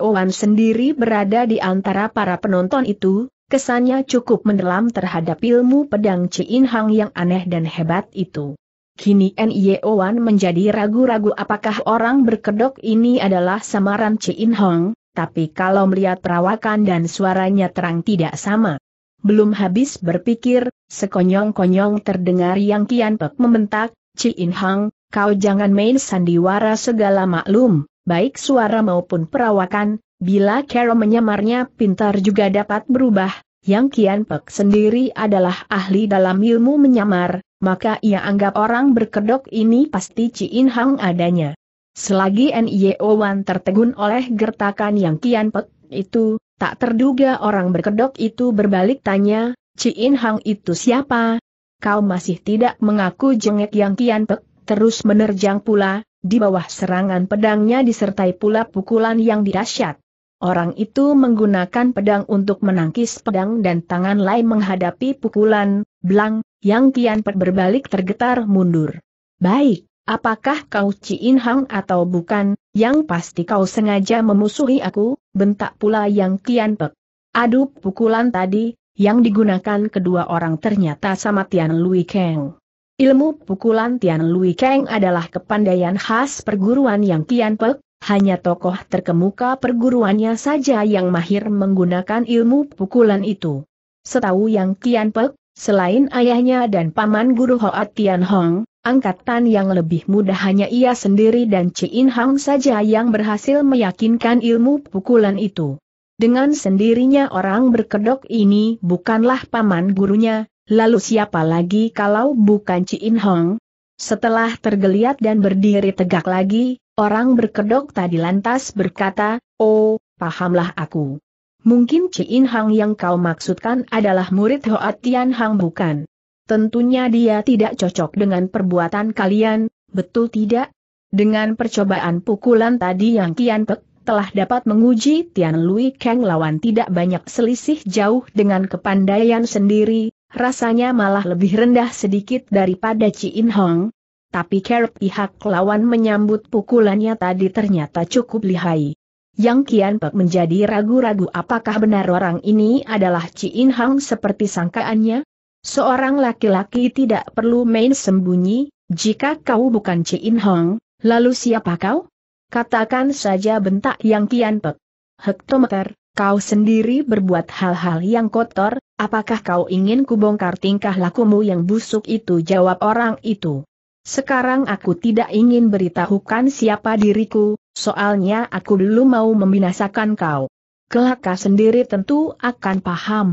Wan sendiri berada di antara para penonton itu, kesannya cukup mendalam terhadap ilmu pedang Chi In Hang yang aneh dan hebat itu. Kini e Wan menjadi ragu-ragu apakah orang berkedok ini adalah samaran In Hong, tapi kalau melihat perawakan dan suaranya terang tidak sama. Belum habis berpikir, sekonyong-konyong terdengar Yang Kian Pek membentak, In Hong, kau jangan main sandiwara segala maklum, baik suara maupun perawakan, bila Carol menyamarnya pintar juga dapat berubah, Yang Kian Pek sendiri adalah ahli dalam ilmu menyamar, maka ia anggap orang berkedok ini pasti Ciin Hang adanya. Selagi NIO Wan tertegun oleh gertakan yang kian pek itu, tak terduga orang berkedok itu berbalik tanya, Ciin Hang itu siapa? Kau masih tidak mengaku jengek yang kian pek, terus menerjang pula, di bawah serangan pedangnya disertai pula pukulan yang dirasyat. Orang itu menggunakan pedang untuk menangkis pedang dan tangan lain menghadapi pukulan, blang, yang Tian Pe berbalik tergetar mundur. Baik, apakah kau Ciin Hang atau bukan, yang pasti kau sengaja memusuhi aku, bentak pula Yang Tian Pe. Aduh, pukulan tadi, yang digunakan kedua orang ternyata sama Tian Lui Kang. Ilmu pukulan Tian Lui Kang adalah kepandaian khas perguruan Yang Tian Pe. hanya tokoh terkemuka perguruannya saja yang mahir menggunakan ilmu pukulan itu. Setahu Yang Tian Pek, Selain ayahnya dan paman guru Hoat Tian Hong, angkatan yang lebih muda hanya ia sendiri dan In Hang saja yang berhasil meyakinkan ilmu pukulan itu. Dengan sendirinya orang berkedok ini bukanlah paman gurunya, lalu siapa lagi kalau bukan In Hong? Setelah tergeliat dan berdiri tegak lagi, orang berkedok tadi lantas berkata, Oh, pahamlah aku. Mungkin Ciin Hang yang kau maksudkan adalah murid Hoa Tian Hang bukan? Tentunya dia tidak cocok dengan perbuatan kalian, betul tidak? Dengan percobaan pukulan tadi yang Kian Pek telah dapat menguji Tian Lui Kang lawan tidak banyak selisih jauh dengan kepandaian sendiri, rasanya malah lebih rendah sedikit daripada Ciin Hang. Tapi kerap pihak lawan menyambut pukulannya tadi ternyata cukup lihai. Yang Kian Pek menjadi ragu-ragu apakah benar orang ini adalah In Hang seperti sangkaannya? Seorang laki-laki tidak perlu main sembunyi, jika kau bukan In Hang, lalu siapa kau? Katakan saja bentak Yang Kian Pek. Hektometer, kau sendiri berbuat hal-hal yang kotor, apakah kau ingin kubongkar tingkah lakumu yang busuk itu? Jawab orang itu. Sekarang aku tidak ingin beritahukan siapa diriku, Soalnya aku dulu mau membinasakan kau. Kelak kau sendiri tentu akan paham.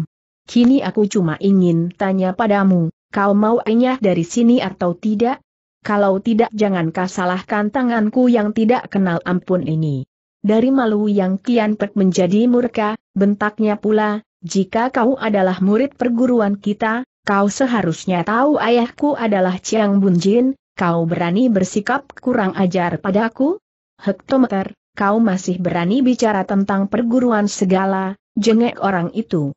Kini aku cuma ingin tanya padamu, kau mau enyah dari sini atau tidak? Kalau tidak jangan kau salahkan tanganku yang tidak kenal ampun ini. Dari malu yang kian pek menjadi murka, bentaknya pula, jika kau adalah murid perguruan kita, kau seharusnya tahu ayahku adalah Chiang Bunjin, kau berani bersikap kurang ajar padaku? Hektometer, kau masih berani bicara tentang perguruan segala, jengek orang itu.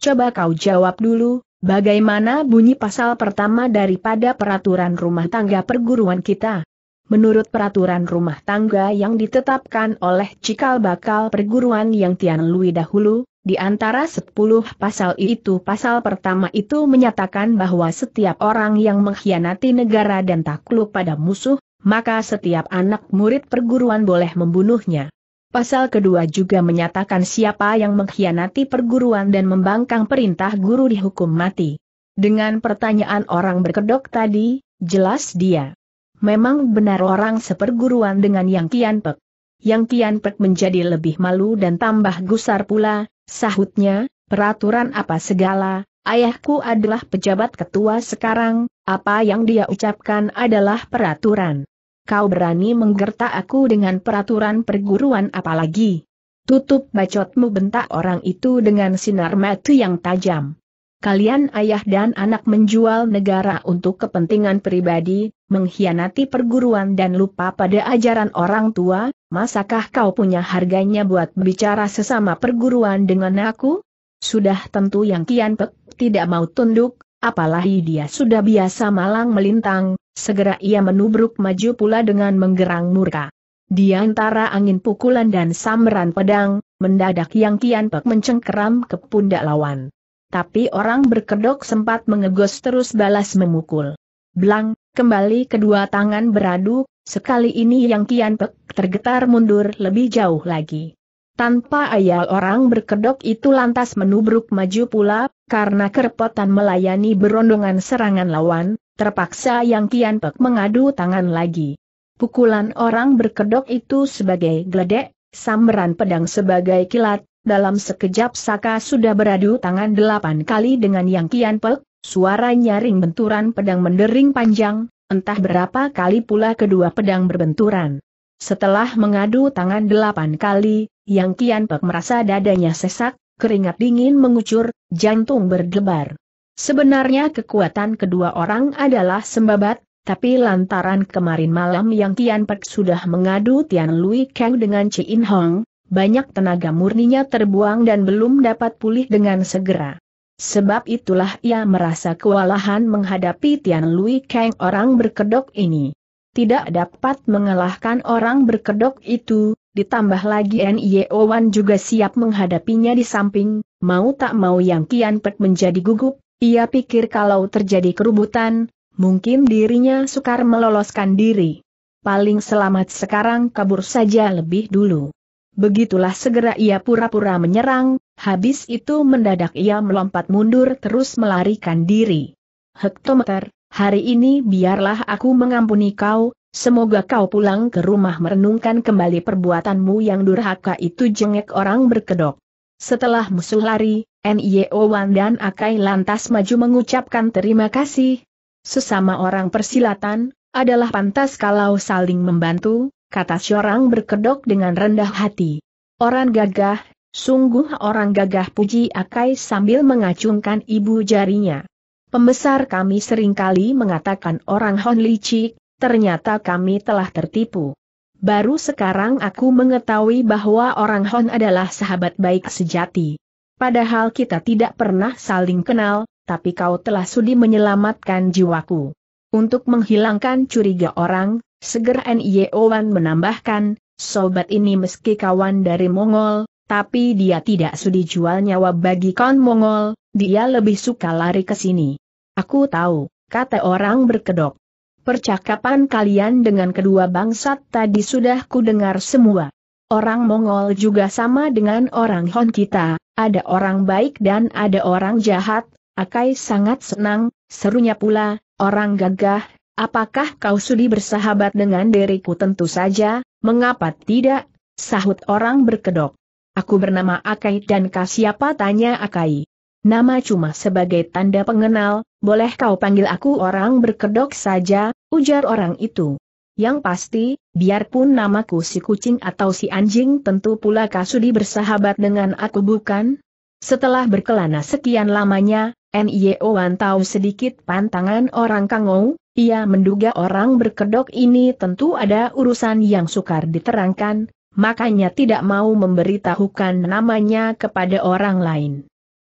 Coba kau jawab dulu, bagaimana bunyi pasal pertama daripada peraturan rumah tangga perguruan kita? Menurut peraturan rumah tangga yang ditetapkan oleh cikal bakal perguruan yang Tian Lui dahulu, di antara sepuluh pasal itu pasal pertama itu menyatakan bahwa setiap orang yang mengkhianati negara dan takluk pada musuh, maka setiap anak murid perguruan boleh membunuhnya. Pasal kedua juga menyatakan siapa yang mengkhianati perguruan dan membangkang perintah guru dihukum mati. Dengan pertanyaan orang berkedok tadi, jelas dia. Memang benar orang seperguruan dengan Yang Kianpek. Yang Kianpek menjadi lebih malu dan tambah gusar pula, sahutnya, peraturan apa segala, ayahku adalah pejabat ketua sekarang, apa yang dia ucapkan adalah peraturan kau berani menggerta aku dengan peraturan perguruan apalagi. Tutup bacotmu bentak orang itu dengan sinar mata yang tajam. Kalian ayah dan anak menjual negara untuk kepentingan pribadi, mengkhianati perguruan dan lupa pada ajaran orang tua, masakah kau punya harganya buat bicara sesama perguruan dengan aku? Sudah tentu yang Kian Pek tidak mau tunduk, apalagi dia sudah biasa malang melintang, segera ia menubruk maju pula dengan menggerang murka. Di antara angin pukulan dan samberan pedang, mendadak Yang Kian Pek mencengkeram ke pundak lawan. Tapi orang berkedok sempat mengegos terus balas memukul. Blang, kembali kedua tangan beradu, sekali ini Yang Kian Pek tergetar mundur lebih jauh lagi. Tanpa ayal orang berkedok itu lantas menubruk maju pula, karena kerepotan melayani berondongan serangan lawan, terpaksa Yang Kian Pek mengadu tangan lagi. Pukulan orang berkedok itu sebagai geledek, samberan pedang sebagai kilat, dalam sekejap Saka sudah beradu tangan delapan kali dengan Yang Kian Pek, suara nyaring benturan pedang mendering panjang, entah berapa kali pula kedua pedang berbenturan. Setelah mengadu tangan delapan kali, Yang Kian Pek merasa dadanya sesak, keringat dingin mengucur, jantung berdebar. Sebenarnya kekuatan kedua orang adalah sembabat, tapi lantaran kemarin malam Yang Kian Pek sudah mengadu Tian Lui Kang dengan Chi In Hong, banyak tenaga murninya terbuang dan belum dapat pulih dengan segera. Sebab itulah ia merasa kewalahan menghadapi Tian Lui Kang orang berkedok ini tidak dapat mengalahkan orang berkedok itu, ditambah lagi Nio e Wan juga siap menghadapinya di samping, mau tak mau yang Kian Pek menjadi gugup, ia pikir kalau terjadi keributan, mungkin dirinya sukar meloloskan diri. Paling selamat sekarang kabur saja lebih dulu. Begitulah segera ia pura-pura menyerang, habis itu mendadak ia melompat mundur terus melarikan diri. Hektometer, hari ini biarlah aku mengampuni kau, semoga kau pulang ke rumah merenungkan kembali perbuatanmu yang durhaka itu jengek orang berkedok. Setelah musuh lari, NIO Wan dan Akai lantas maju mengucapkan terima kasih. Sesama orang persilatan, adalah pantas kalau saling membantu, kata seorang berkedok dengan rendah hati. Orang gagah, sungguh orang gagah puji Akai sambil mengacungkan ibu jarinya. Pembesar kami seringkali mengatakan orang Hon licik, ternyata kami telah tertipu. Baru sekarang aku mengetahui bahwa orang Hon adalah sahabat baik sejati. Padahal kita tidak pernah saling kenal, tapi kau telah sudi menyelamatkan jiwaku. Untuk menghilangkan curiga orang, segera N.Y.O. Wan menambahkan, sobat ini meski kawan dari Mongol, tapi dia tidak sudi jual nyawa bagi kaum Mongol, dia lebih suka lari ke sini. Aku tahu, kata orang berkedok. Percakapan kalian dengan kedua bangsa tadi sudah kudengar semua. Orang Mongol juga sama dengan orang Hon kita, ada orang baik dan ada orang jahat, Akai sangat senang, serunya pula, orang gagah, apakah kau sudi bersahabat dengan diriku tentu saja, mengapa tidak, sahut orang berkedok. Aku bernama Akai dan kasih siapa tanya Akai. Nama cuma sebagai tanda pengenal, boleh kau panggil aku orang berkedok saja, ujar orang itu. Yang pasti, biarpun namaku si kucing atau si anjing tentu pula Kasudi bersahabat dengan aku bukan? Setelah berkelana sekian lamanya, Wan tahu sedikit pantangan orang Kangou, ia menduga orang berkedok ini tentu ada urusan yang sukar diterangkan, makanya tidak mau memberitahukan namanya kepada orang lain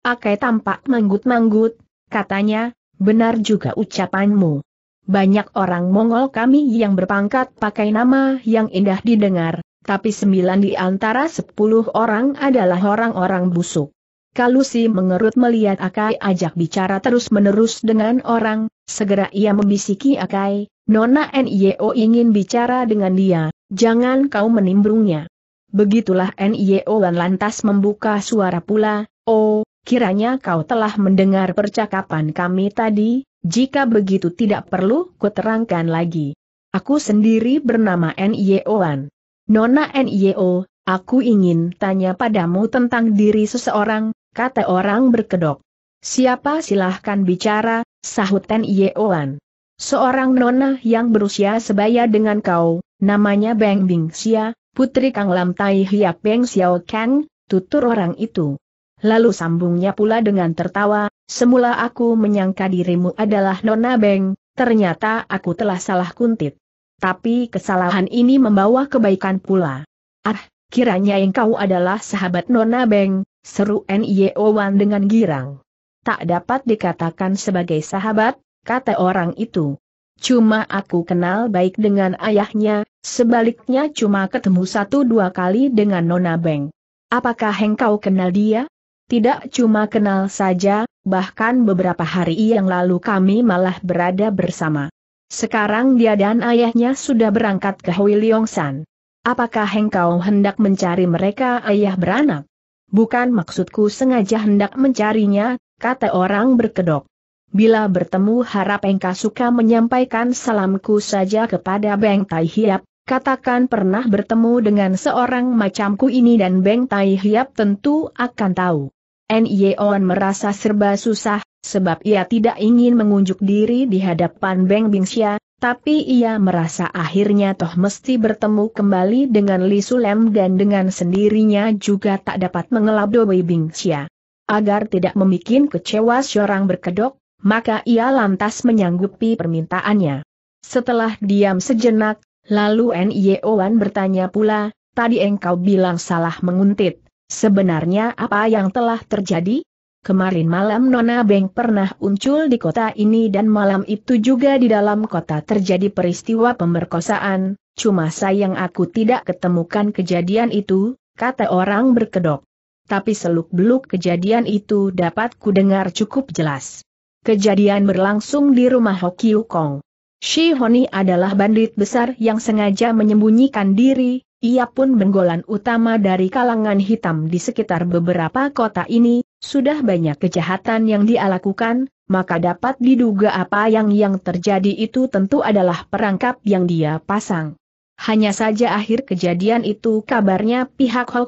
pakai tampak manggut-manggut, katanya, benar juga ucapanmu. Banyak orang Mongol kami yang berpangkat pakai nama yang indah didengar, tapi sembilan di antara sepuluh orang adalah orang-orang busuk. Kalusi mengerut melihat Akai ajak bicara terus-menerus dengan orang, segera ia membisiki Akai, Nona Nio ingin bicara dengan dia, jangan kau menimbrungnya. Begitulah Nio lantas membuka suara pula, oh, Kiranya kau telah mendengar percakapan kami tadi, jika begitu tidak perlu kuterangkan lagi. Aku sendiri bernama N.Y.O.An. Nona N.Y.O., aku ingin tanya padamu tentang diri seseorang, kata orang berkedok. Siapa silahkan bicara, sahut N.Y.O.An. Seorang nona yang berusia sebaya dengan kau, namanya Beng Bing Xia, putri Kang Lam Tai Hiap Beng Xiao Kang, tutur orang itu. Lalu sambungnya pula dengan tertawa, semula aku menyangka dirimu adalah Nona Beng, ternyata aku telah salah kuntit. Tapi kesalahan ini membawa kebaikan pula. Ah, kiranya engkau adalah sahabat Nona Beng, seru N.I.O. Wan dengan girang. Tak dapat dikatakan sebagai sahabat, kata orang itu. Cuma aku kenal baik dengan ayahnya, sebaliknya cuma ketemu satu dua kali dengan Nona Beng. Apakah engkau kenal dia? Tidak cuma kenal saja, bahkan beberapa hari yang lalu kami malah berada bersama. Sekarang dia dan ayahnya sudah berangkat ke Hui Leongsan. Apakah engkau hendak mencari mereka ayah beranak? Bukan maksudku sengaja hendak mencarinya, kata orang berkedok. Bila bertemu harap engkau suka menyampaikan salamku saja kepada Beng Tai Hiap, katakan pernah bertemu dengan seorang macamku ini dan Beng Tai Hiap tentu akan tahu. Nyeon merasa serba susah, sebab ia tidak ingin mengunjuk diri di hadapan Beng Bingxia, tapi ia merasa akhirnya toh mesti bertemu kembali dengan Li Sulem dan dengan sendirinya juga tak dapat mengelabui Bingxia. Agar tidak membuat kecewa seorang berkedok, maka ia lantas menyanggupi permintaannya. Setelah diam sejenak, lalu Nyeon bertanya pula, tadi engkau bilang salah menguntit Sebenarnya apa yang telah terjadi? Kemarin malam Nona Beng pernah muncul di kota ini dan malam itu juga di dalam kota terjadi peristiwa pemerkosaan, cuma sayang aku tidak ketemukan kejadian itu, kata orang berkedok. Tapi seluk-beluk kejadian itu dapat kudengar cukup jelas. Kejadian berlangsung di rumah Hokiu Kong. Shi Honi adalah bandit besar yang sengaja menyembunyikan diri, ia pun benggolan utama dari kalangan hitam di sekitar beberapa kota ini, sudah banyak kejahatan yang dia lakukan, maka dapat diduga apa yang yang terjadi itu tentu adalah perangkap yang dia pasang. Hanya saja akhir kejadian itu kabarnya pihak Ho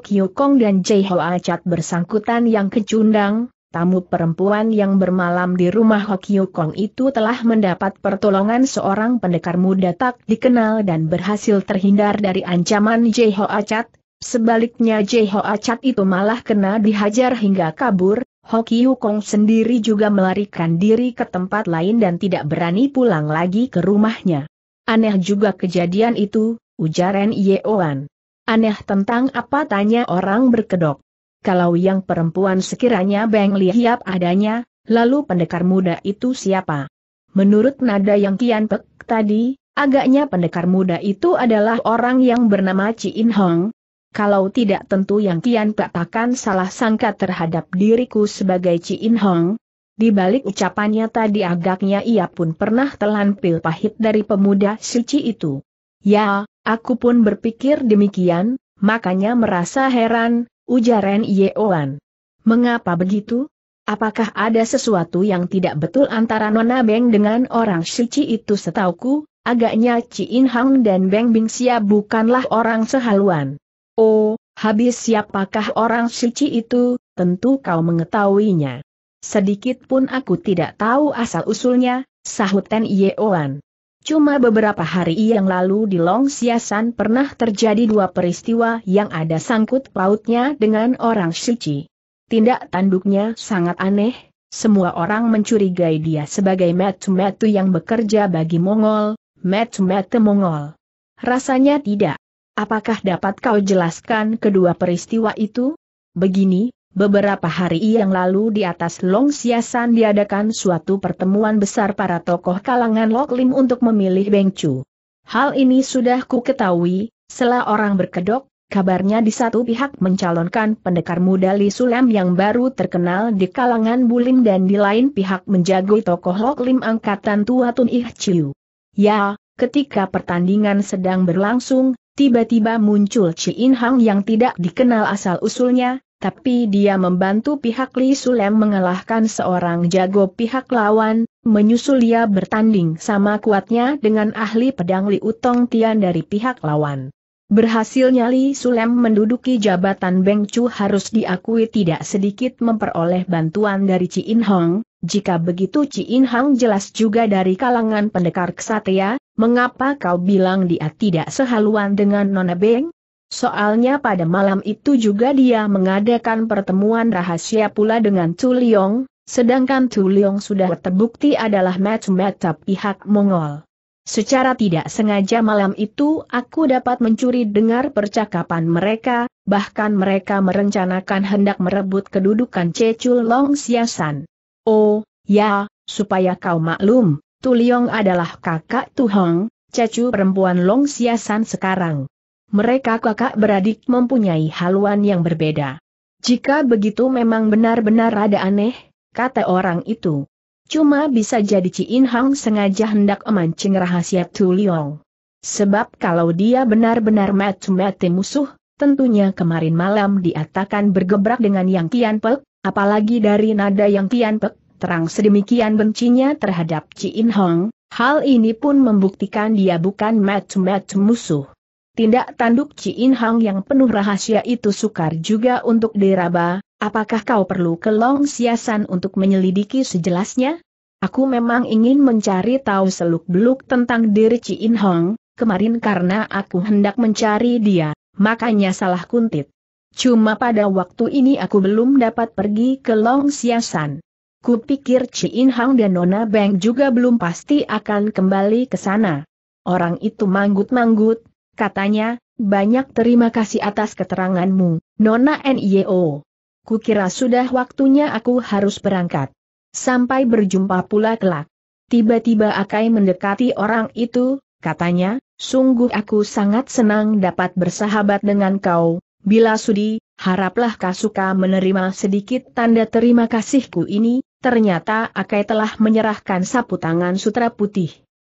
dan Jai Hoa Chat bersangkutan yang kecundang, tamu perempuan yang bermalam di rumah Hokyu Kong itu telah mendapat pertolongan seorang pendekar muda tak dikenal dan berhasil terhindar dari ancaman Jeho Acat. Sebaliknya Jeho Acat itu malah kena dihajar hingga kabur, Hokyu Kong sendiri juga melarikan diri ke tempat lain dan tidak berani pulang lagi ke rumahnya. Aneh juga kejadian itu, ujaran Yeoan. Aneh tentang apa tanya orang berkedok kalau yang perempuan sekiranya Beng Lihiap adanya, lalu pendekar muda itu siapa? Menurut nada yang Kian Pek tadi, agaknya pendekar muda itu adalah orang yang bernama Chi In Hong. Kalau tidak tentu yang Kian Pek takkan salah sangka terhadap diriku sebagai Chi In Hong. Di balik ucapannya tadi agaknya ia pun pernah telan pil pahit dari pemuda suci itu. Ya, aku pun berpikir demikian, makanya merasa heran, ujar Ren Yeoan. Mengapa begitu? Apakah ada sesuatu yang tidak betul antara Nona Beng dengan orang Suci itu setauku, agaknya In Hang dan Beng Bingxia bukanlah orang sehaluan. Oh, habis siapakah orang Suci itu, tentu kau mengetahuinya. Sedikit pun aku tidak tahu asal-usulnya, sahut Ten Yeoan. Cuma beberapa hari yang lalu di Long Siasan pernah terjadi dua peristiwa yang ada sangkut pautnya dengan orang suci. Tindak tanduknya sangat aneh, semua orang mencurigai dia sebagai metu-metu yang bekerja bagi Mongol, metu-metu Mongol. Rasanya tidak. Apakah dapat kau jelaskan kedua peristiwa itu? Begini, Beberapa hari yang lalu di atas Long Siasan diadakan suatu pertemuan besar para tokoh kalangan Lok Lim untuk memilih Chu. Hal ini sudah ku ketahui, setelah orang berkedok, kabarnya di satu pihak mencalonkan pendekar muda Li Sulam yang baru terkenal di kalangan Bulim dan di lain pihak menjagui tokoh Lok Lim angkatan tua Tun Ih Chiu. Ya, ketika pertandingan sedang berlangsung, tiba-tiba muncul Chi In Hang yang tidak dikenal asal-usulnya, tapi dia membantu pihak Li Sulem mengalahkan seorang jago pihak lawan, menyusul ia bertanding sama kuatnya dengan ahli pedang Li Utong Tian dari pihak lawan. Berhasilnya Li Sulem menduduki jabatan Beng Chu harus diakui tidak sedikit memperoleh bantuan dari Ci In Hong, jika begitu Ci In Hong jelas juga dari kalangan pendekar kesatria, mengapa kau bilang dia tidak sehaluan dengan Nona Beng? Soalnya pada malam itu juga dia mengadakan pertemuan rahasia pula dengan Chu Liong, sedangkan Chu Liong sudah terbukti adalah match-match pihak Mongol. Secara tidak sengaja malam itu aku dapat mencuri dengar percakapan mereka, bahkan mereka merencanakan hendak merebut kedudukan Cecul Long Siasan. Oh, ya, supaya kau maklum, Tuliong adalah kakak Tuhong, Cecu perempuan Long Siasan sekarang. Mereka kakak beradik mempunyai haluan yang berbeda. Jika begitu memang benar-benar ada aneh, kata orang itu. Cuma bisa jadi Ciin Hang sengaja hendak memancing rahasia Tu Liong. Sebab kalau dia benar-benar mati-mati musuh, tentunya kemarin malam diatakan takkan bergebrak dengan Yang Tian Pek, apalagi dari nada Yang Tian Pek, terang sedemikian bencinya terhadap Ciin Hong, hal ini pun membuktikan dia bukan mati-mati musuh. Tindak tanduk Chin Hang yang penuh rahasia itu sukar juga untuk diraba, apakah kau perlu ke Long Siasan untuk menyelidiki sejelasnya? Aku memang ingin mencari tahu seluk-beluk tentang diri Chin Hong, kemarin karena aku hendak mencari dia, makanya salah kuntit. Cuma pada waktu ini aku belum dapat pergi ke Long Siasan. Kupikir Chin Hang dan Nona Beng juga belum pasti akan kembali ke sana. Orang itu manggut-manggut, Katanya, banyak terima kasih atas keteranganmu, Nona NIO. Kukira sudah waktunya aku harus berangkat. Sampai berjumpa pula kelak. Tiba-tiba Akai mendekati orang itu, katanya, sungguh aku sangat senang dapat bersahabat dengan kau, bila sudi, haraplah kau suka menerima sedikit tanda terima kasihku ini, ternyata Akai telah menyerahkan sapu tangan sutra putih.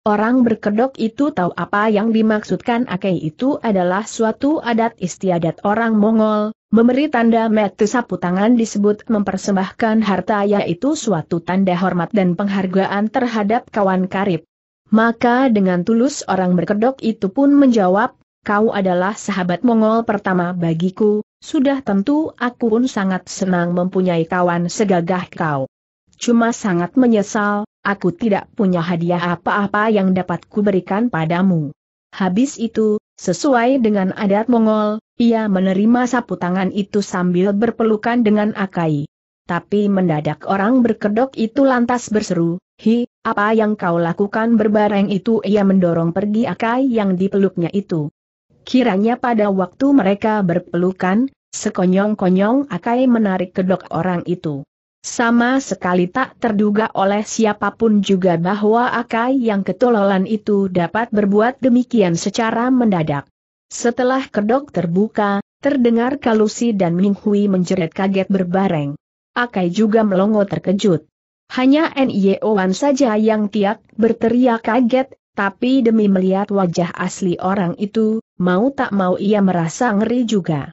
Orang berkedok itu tahu apa yang dimaksudkan akei itu adalah suatu adat istiadat orang Mongol, memberi tanda metu sapu tangan disebut mempersembahkan harta yaitu suatu tanda hormat dan penghargaan terhadap kawan karib. Maka dengan tulus orang berkedok itu pun menjawab, kau adalah sahabat Mongol pertama bagiku, sudah tentu aku pun sangat senang mempunyai kawan segagah kau. Cuma sangat menyesal, Aku tidak punya hadiah apa-apa yang dapat kuberikan padamu. Habis itu, sesuai dengan adat Mongol, ia menerima sapu tangan itu sambil berpelukan dengan Akai. Tapi mendadak orang berkedok itu lantas berseru, Hi, apa yang kau lakukan berbareng itu ia mendorong pergi Akai yang dipeluknya itu. Kiranya pada waktu mereka berpelukan, sekonyong-konyong Akai menarik kedok orang itu. Sama sekali tak terduga oleh siapapun juga bahwa Akai yang ketololan itu dapat berbuat demikian secara mendadak. Setelah kedok terbuka, terdengar Kalusi dan Minghui menjerit kaget berbareng. Akai juga melongo terkejut. Hanya Wan saja yang tiak berteriak kaget, tapi demi melihat wajah asli orang itu, mau tak mau ia merasa ngeri juga.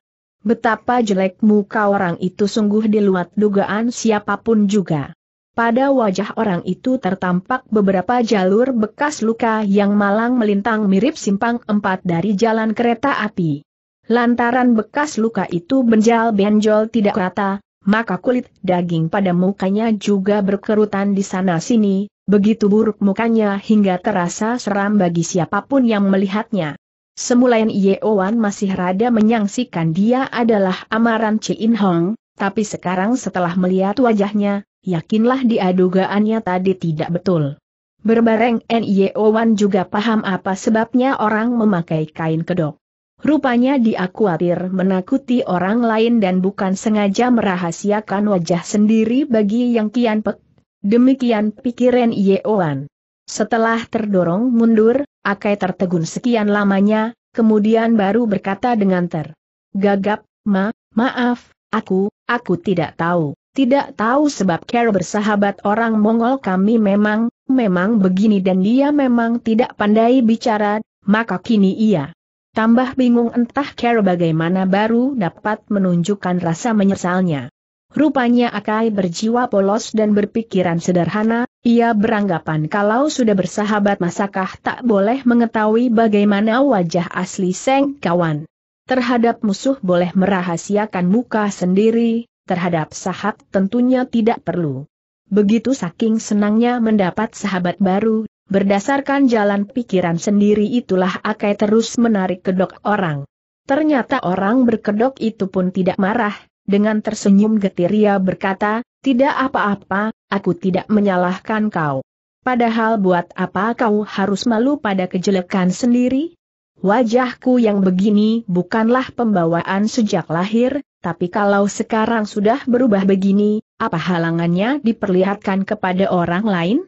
Betapa jelek muka orang itu sungguh di luar dugaan siapapun juga. Pada wajah orang itu tertampak beberapa jalur bekas luka yang malang melintang mirip simpang empat dari jalan kereta api. Lantaran bekas luka itu benjal-benjol tidak rata, maka kulit daging pada mukanya juga berkerutan di sana-sini, begitu buruk mukanya hingga terasa seram bagi siapapun yang melihatnya. Semula Yeowan masih rada menyangsikan dia adalah amaran In Hong, tapi sekarang setelah melihat wajahnya, yakinlah dia dugaannya tadi tidak betul. Berbareng Yeowan juga paham apa sebabnya orang memakai kain kedok. Rupanya dia khawatir menakuti orang lain dan bukan sengaja merahasiakan wajah sendiri bagi yang kian pek. Demikian pikiran Yeowan. Setelah terdorong mundur, Akai tertegun sekian lamanya, kemudian baru berkata dengan ter. Gagap, ma, maaf, aku, aku tidak tahu. Tidak tahu sebab Carol bersahabat orang Mongol kami memang, memang begini dan dia memang tidak pandai bicara, maka kini ia. Tambah bingung entah Carol bagaimana baru dapat menunjukkan rasa menyesalnya. Rupanya Akai berjiwa polos dan berpikiran sederhana, ia beranggapan kalau sudah bersahabat masakah tak boleh mengetahui bagaimana wajah asli Seng kawan. Terhadap musuh boleh merahasiakan muka sendiri, terhadap sahabat tentunya tidak perlu. Begitu saking senangnya mendapat sahabat baru, berdasarkan jalan pikiran sendiri itulah Akai terus menarik kedok orang. Ternyata orang berkedok itu pun tidak marah, dengan tersenyum getir ia berkata, tidak apa-apa, aku tidak menyalahkan kau. Padahal buat apa kau harus malu pada kejelekan sendiri? Wajahku yang begini bukanlah pembawaan sejak lahir, tapi kalau sekarang sudah berubah begini, apa halangannya diperlihatkan kepada orang lain?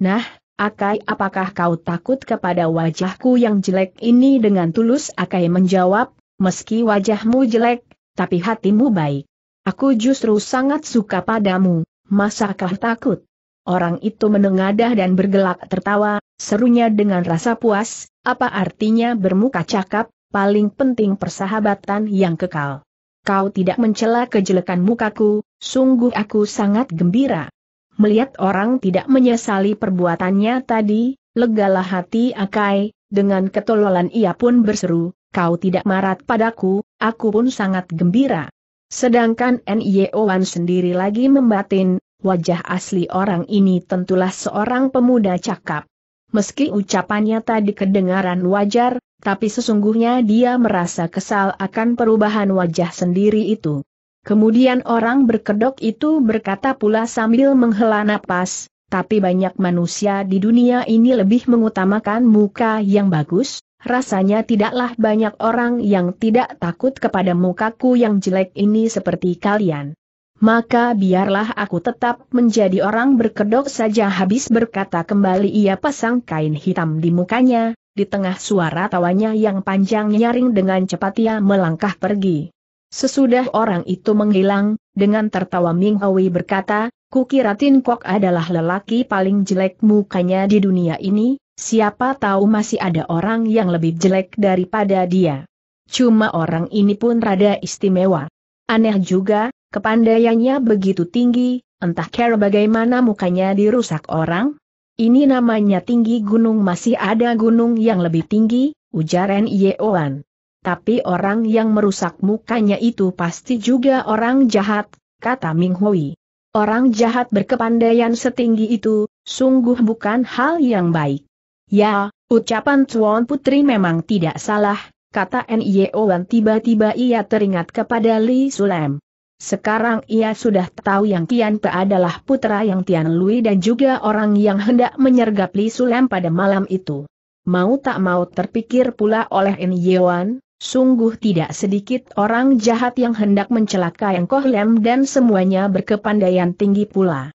Nah, Akai apakah kau takut kepada wajahku yang jelek ini dengan tulus Akai menjawab, meski wajahmu jelek, tapi hatimu baik. Aku justru sangat suka padamu, masakah takut? Orang itu menengadah dan bergelak tertawa, serunya dengan rasa puas, apa artinya bermuka cakap, paling penting persahabatan yang kekal. Kau tidak mencela kejelekan mukaku, sungguh aku sangat gembira. Melihat orang tidak menyesali perbuatannya tadi, legalah hati Akai, dengan ketololan ia pun berseru, kau tidak marat padaku, aku pun sangat gembira. Sedangkan nio sendiri lagi membatin, wajah asli orang ini tentulah seorang pemuda cakap. Meski ucapannya tadi kedengaran wajar, tapi sesungguhnya dia merasa kesal akan perubahan wajah sendiri itu. Kemudian orang berkedok itu berkata pula sambil menghela napas, tapi banyak manusia di dunia ini lebih mengutamakan muka yang bagus, rasanya tidaklah banyak orang yang tidak takut kepada mukaku yang jelek ini seperti kalian. Maka biarlah aku tetap menjadi orang berkedok saja habis berkata kembali ia pasang kain hitam di mukanya, di tengah suara tawanya yang panjang nyaring dengan cepat ia melangkah pergi. Sesudah orang itu menghilang, dengan tertawa Ming Hui berkata, Kukira Tin Kok adalah lelaki paling jelek mukanya di dunia ini, Siapa tahu masih ada orang yang lebih jelek daripada dia. Cuma orang ini pun rada istimewa. Aneh juga, kepandaiannya begitu tinggi, entah kira bagaimana mukanya dirusak orang. Ini namanya tinggi gunung masih ada gunung yang lebih tinggi, ujar Yeowan. Tapi orang yang merusak mukanya itu pasti juga orang jahat, kata Minghui. Orang jahat berkepandaian setinggi itu, sungguh bukan hal yang baik. Ya, ucapan Tuan Putri memang tidak salah, kata N.I.O.N. tiba-tiba ia teringat kepada Li Sulem. Sekarang ia sudah tahu yang Tian Pe adalah putra yang Tian Lui dan juga orang yang hendak menyergap Li Sulem pada malam itu. Mau tak mau terpikir pula oleh N sungguh tidak sedikit orang jahat yang hendak mencelakai Engkoh Lem dan semuanya berkepandaian tinggi pula.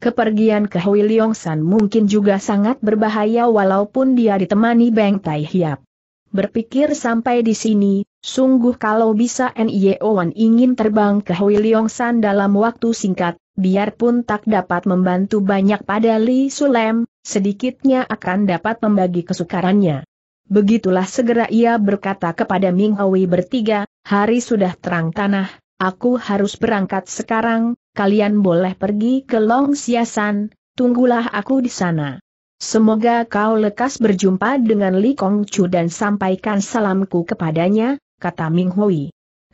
Kepergian ke Hui San mungkin juga sangat berbahaya walaupun dia ditemani Beng Tai Hiap. Berpikir sampai di sini, sungguh kalau bisa NIO Wan ingin terbang ke Hui San dalam waktu singkat, biarpun tak dapat membantu banyak pada Li Sulem, sedikitnya akan dapat membagi kesukarannya. Begitulah segera ia berkata kepada Ming Hui bertiga, hari sudah terang tanah, aku harus berangkat sekarang, kalian boleh pergi ke Long Siasan, tunggulah aku di sana. Semoga kau lekas berjumpa dengan Li Kong Chu dan sampaikan salamku kepadanya, kata Ming Hui.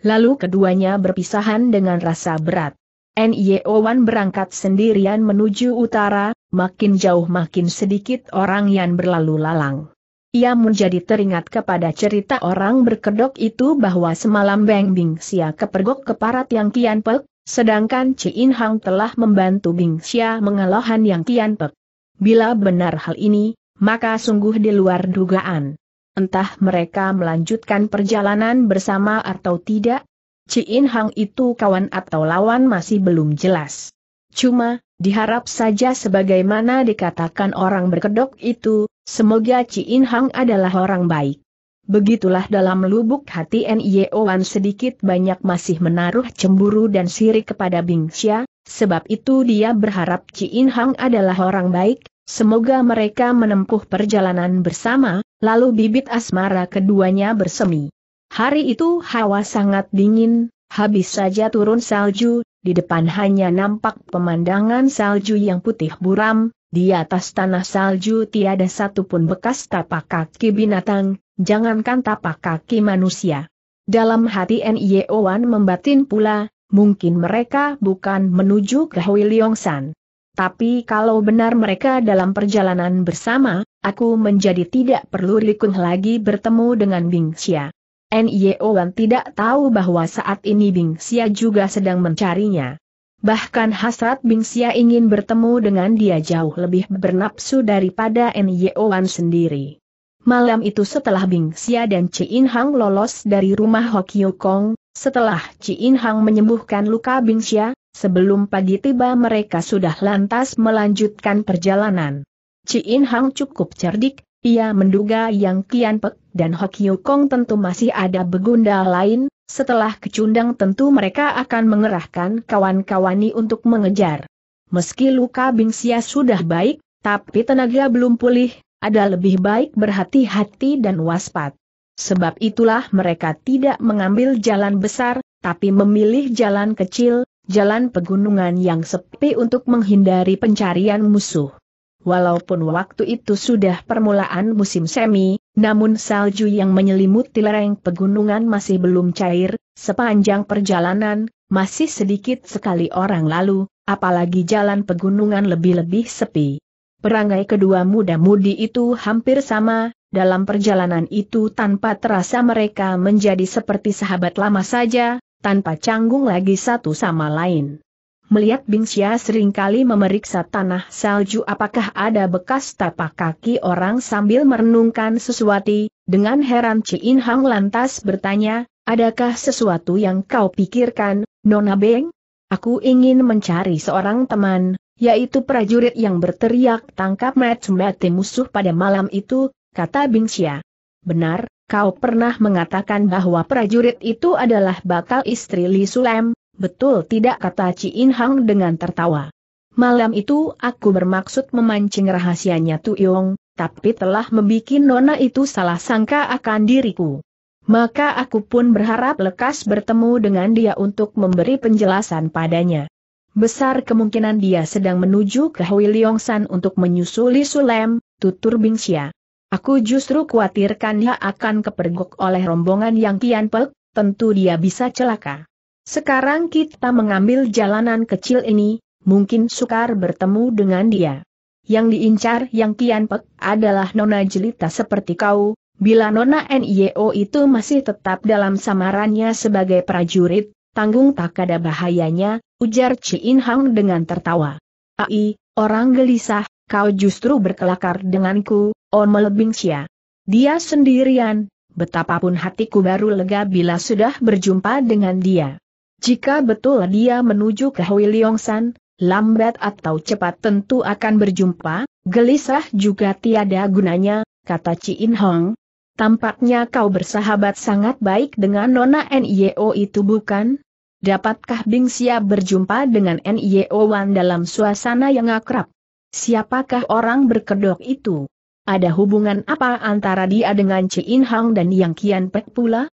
Lalu keduanya berpisahan dengan rasa berat. Nye Wan berangkat sendirian menuju utara, makin jauh makin sedikit orang yang berlalu lalang. Ia menjadi teringat kepada cerita orang berkedok itu bahwa semalam Beng Bing Sia kepergok keparat yang Kian Pek, Sedangkan Cihin Hang telah membantu Bing Xia mengalahkan Yang Tian Pek. Bila benar hal ini, maka sungguh di luar dugaan. Entah mereka melanjutkan perjalanan bersama atau tidak, Cihin Hang itu kawan atau lawan masih belum jelas. Cuma, diharap saja sebagaimana dikatakan orang berkedok itu, semoga Cihin Hang adalah orang baik. Begitulah dalam lubuk hati Wan sedikit banyak masih menaruh cemburu dan sirik kepada Bingxia, sebab itu dia berharap In Hang adalah orang baik, semoga mereka menempuh perjalanan bersama, lalu bibit asmara keduanya bersemi. Hari itu hawa sangat dingin, habis saja turun salju, di depan hanya nampak pemandangan salju yang putih buram, di atas tanah salju tiada satupun bekas tapak kaki binatang, jangankan tapak kaki manusia. Dalam hati N.I.O.Wan membatin pula, mungkin mereka bukan menuju ke Hui Leongsan. Tapi kalau benar mereka dalam perjalanan bersama, aku menjadi tidak perlu Rikun lagi bertemu dengan Bing Xia. N.I.O.Wan tidak tahu bahwa saat ini Bing Xia juga sedang mencarinya. Bahkan hasrat Bing Xia ingin bertemu dengan dia jauh lebih bernapsu daripada N.I.O.Wan sendiri. Malam itu setelah Bing Xia dan In Hang lolos dari rumah Hokyu Kong, setelah In Hang menyembuhkan luka Bing Xia, sebelum pagi tiba mereka sudah lantas melanjutkan perjalanan. In Hang cukup cerdik, ia menduga yang Kian Pek dan Hokyu Kong tentu masih ada begunda lain, setelah kecundang tentu mereka akan mengerahkan kawan-kawani untuk mengejar. Meski luka Bing Xia sudah baik, tapi tenaga belum pulih, ada lebih baik berhati-hati dan waspat. Sebab itulah mereka tidak mengambil jalan besar, tapi memilih jalan kecil, jalan pegunungan yang sepi untuk menghindari pencarian musuh. Walaupun waktu itu sudah permulaan musim semi, namun salju yang menyelimuti lereng pegunungan masih belum cair, sepanjang perjalanan, masih sedikit sekali orang lalu, apalagi jalan pegunungan lebih-lebih sepi. Perangai kedua muda-mudi itu hampir sama, dalam perjalanan itu tanpa terasa mereka menjadi seperti sahabat lama saja, tanpa canggung lagi satu sama lain. Melihat Bingxia seringkali memeriksa tanah salju apakah ada bekas tapak kaki orang sambil merenungkan sesuatu, dengan heran Chin Hang lantas bertanya, adakah sesuatu yang kau pikirkan, Nona Beng? Aku ingin mencari seorang teman, yaitu prajurit yang berteriak tangkap mati musuh pada malam itu, kata Xia. Benar, kau pernah mengatakan bahwa prajurit itu adalah bakal istri Li Sulem, betul tidak kata Ci In Hang dengan tertawa. Malam itu aku bermaksud memancing rahasianya Tu Yong, tapi telah membuat nona itu salah sangka akan diriku. Maka aku pun berharap lekas bertemu dengan dia untuk memberi penjelasan padanya. Besar kemungkinan dia sedang menuju ke Hui Leongsan untuk menyusuli Sulem, tutur Bingxia. Aku justru khawatirkan dia akan kepergok oleh rombongan yang kian pek, tentu dia bisa celaka. Sekarang kita mengambil jalanan kecil ini, mungkin sukar bertemu dengan dia. Yang diincar yang kian pek adalah nona jelita seperti kau, bila nona NIO itu masih tetap dalam samarannya sebagai prajurit, tanggung tak ada bahayanya, Ujar Ciin Hang dengan tertawa. Ai, orang gelisah, kau justru berkelakar denganku, Omel Bingxia. Dia sendirian, betapapun hatiku baru lega bila sudah berjumpa dengan dia. Jika betul dia menuju ke Hui Leongsan, lambat atau cepat tentu akan berjumpa, gelisah juga tiada gunanya, kata Ciin Hong. Tampaknya kau bersahabat sangat baik dengan Nona NIO itu bukan? Dapatkah Bing Siap berjumpa dengan NIO Wan dalam suasana yang akrab? Siapakah orang berkedok itu? Ada hubungan apa antara dia dengan In Hang dan Yang Kian Pek pula?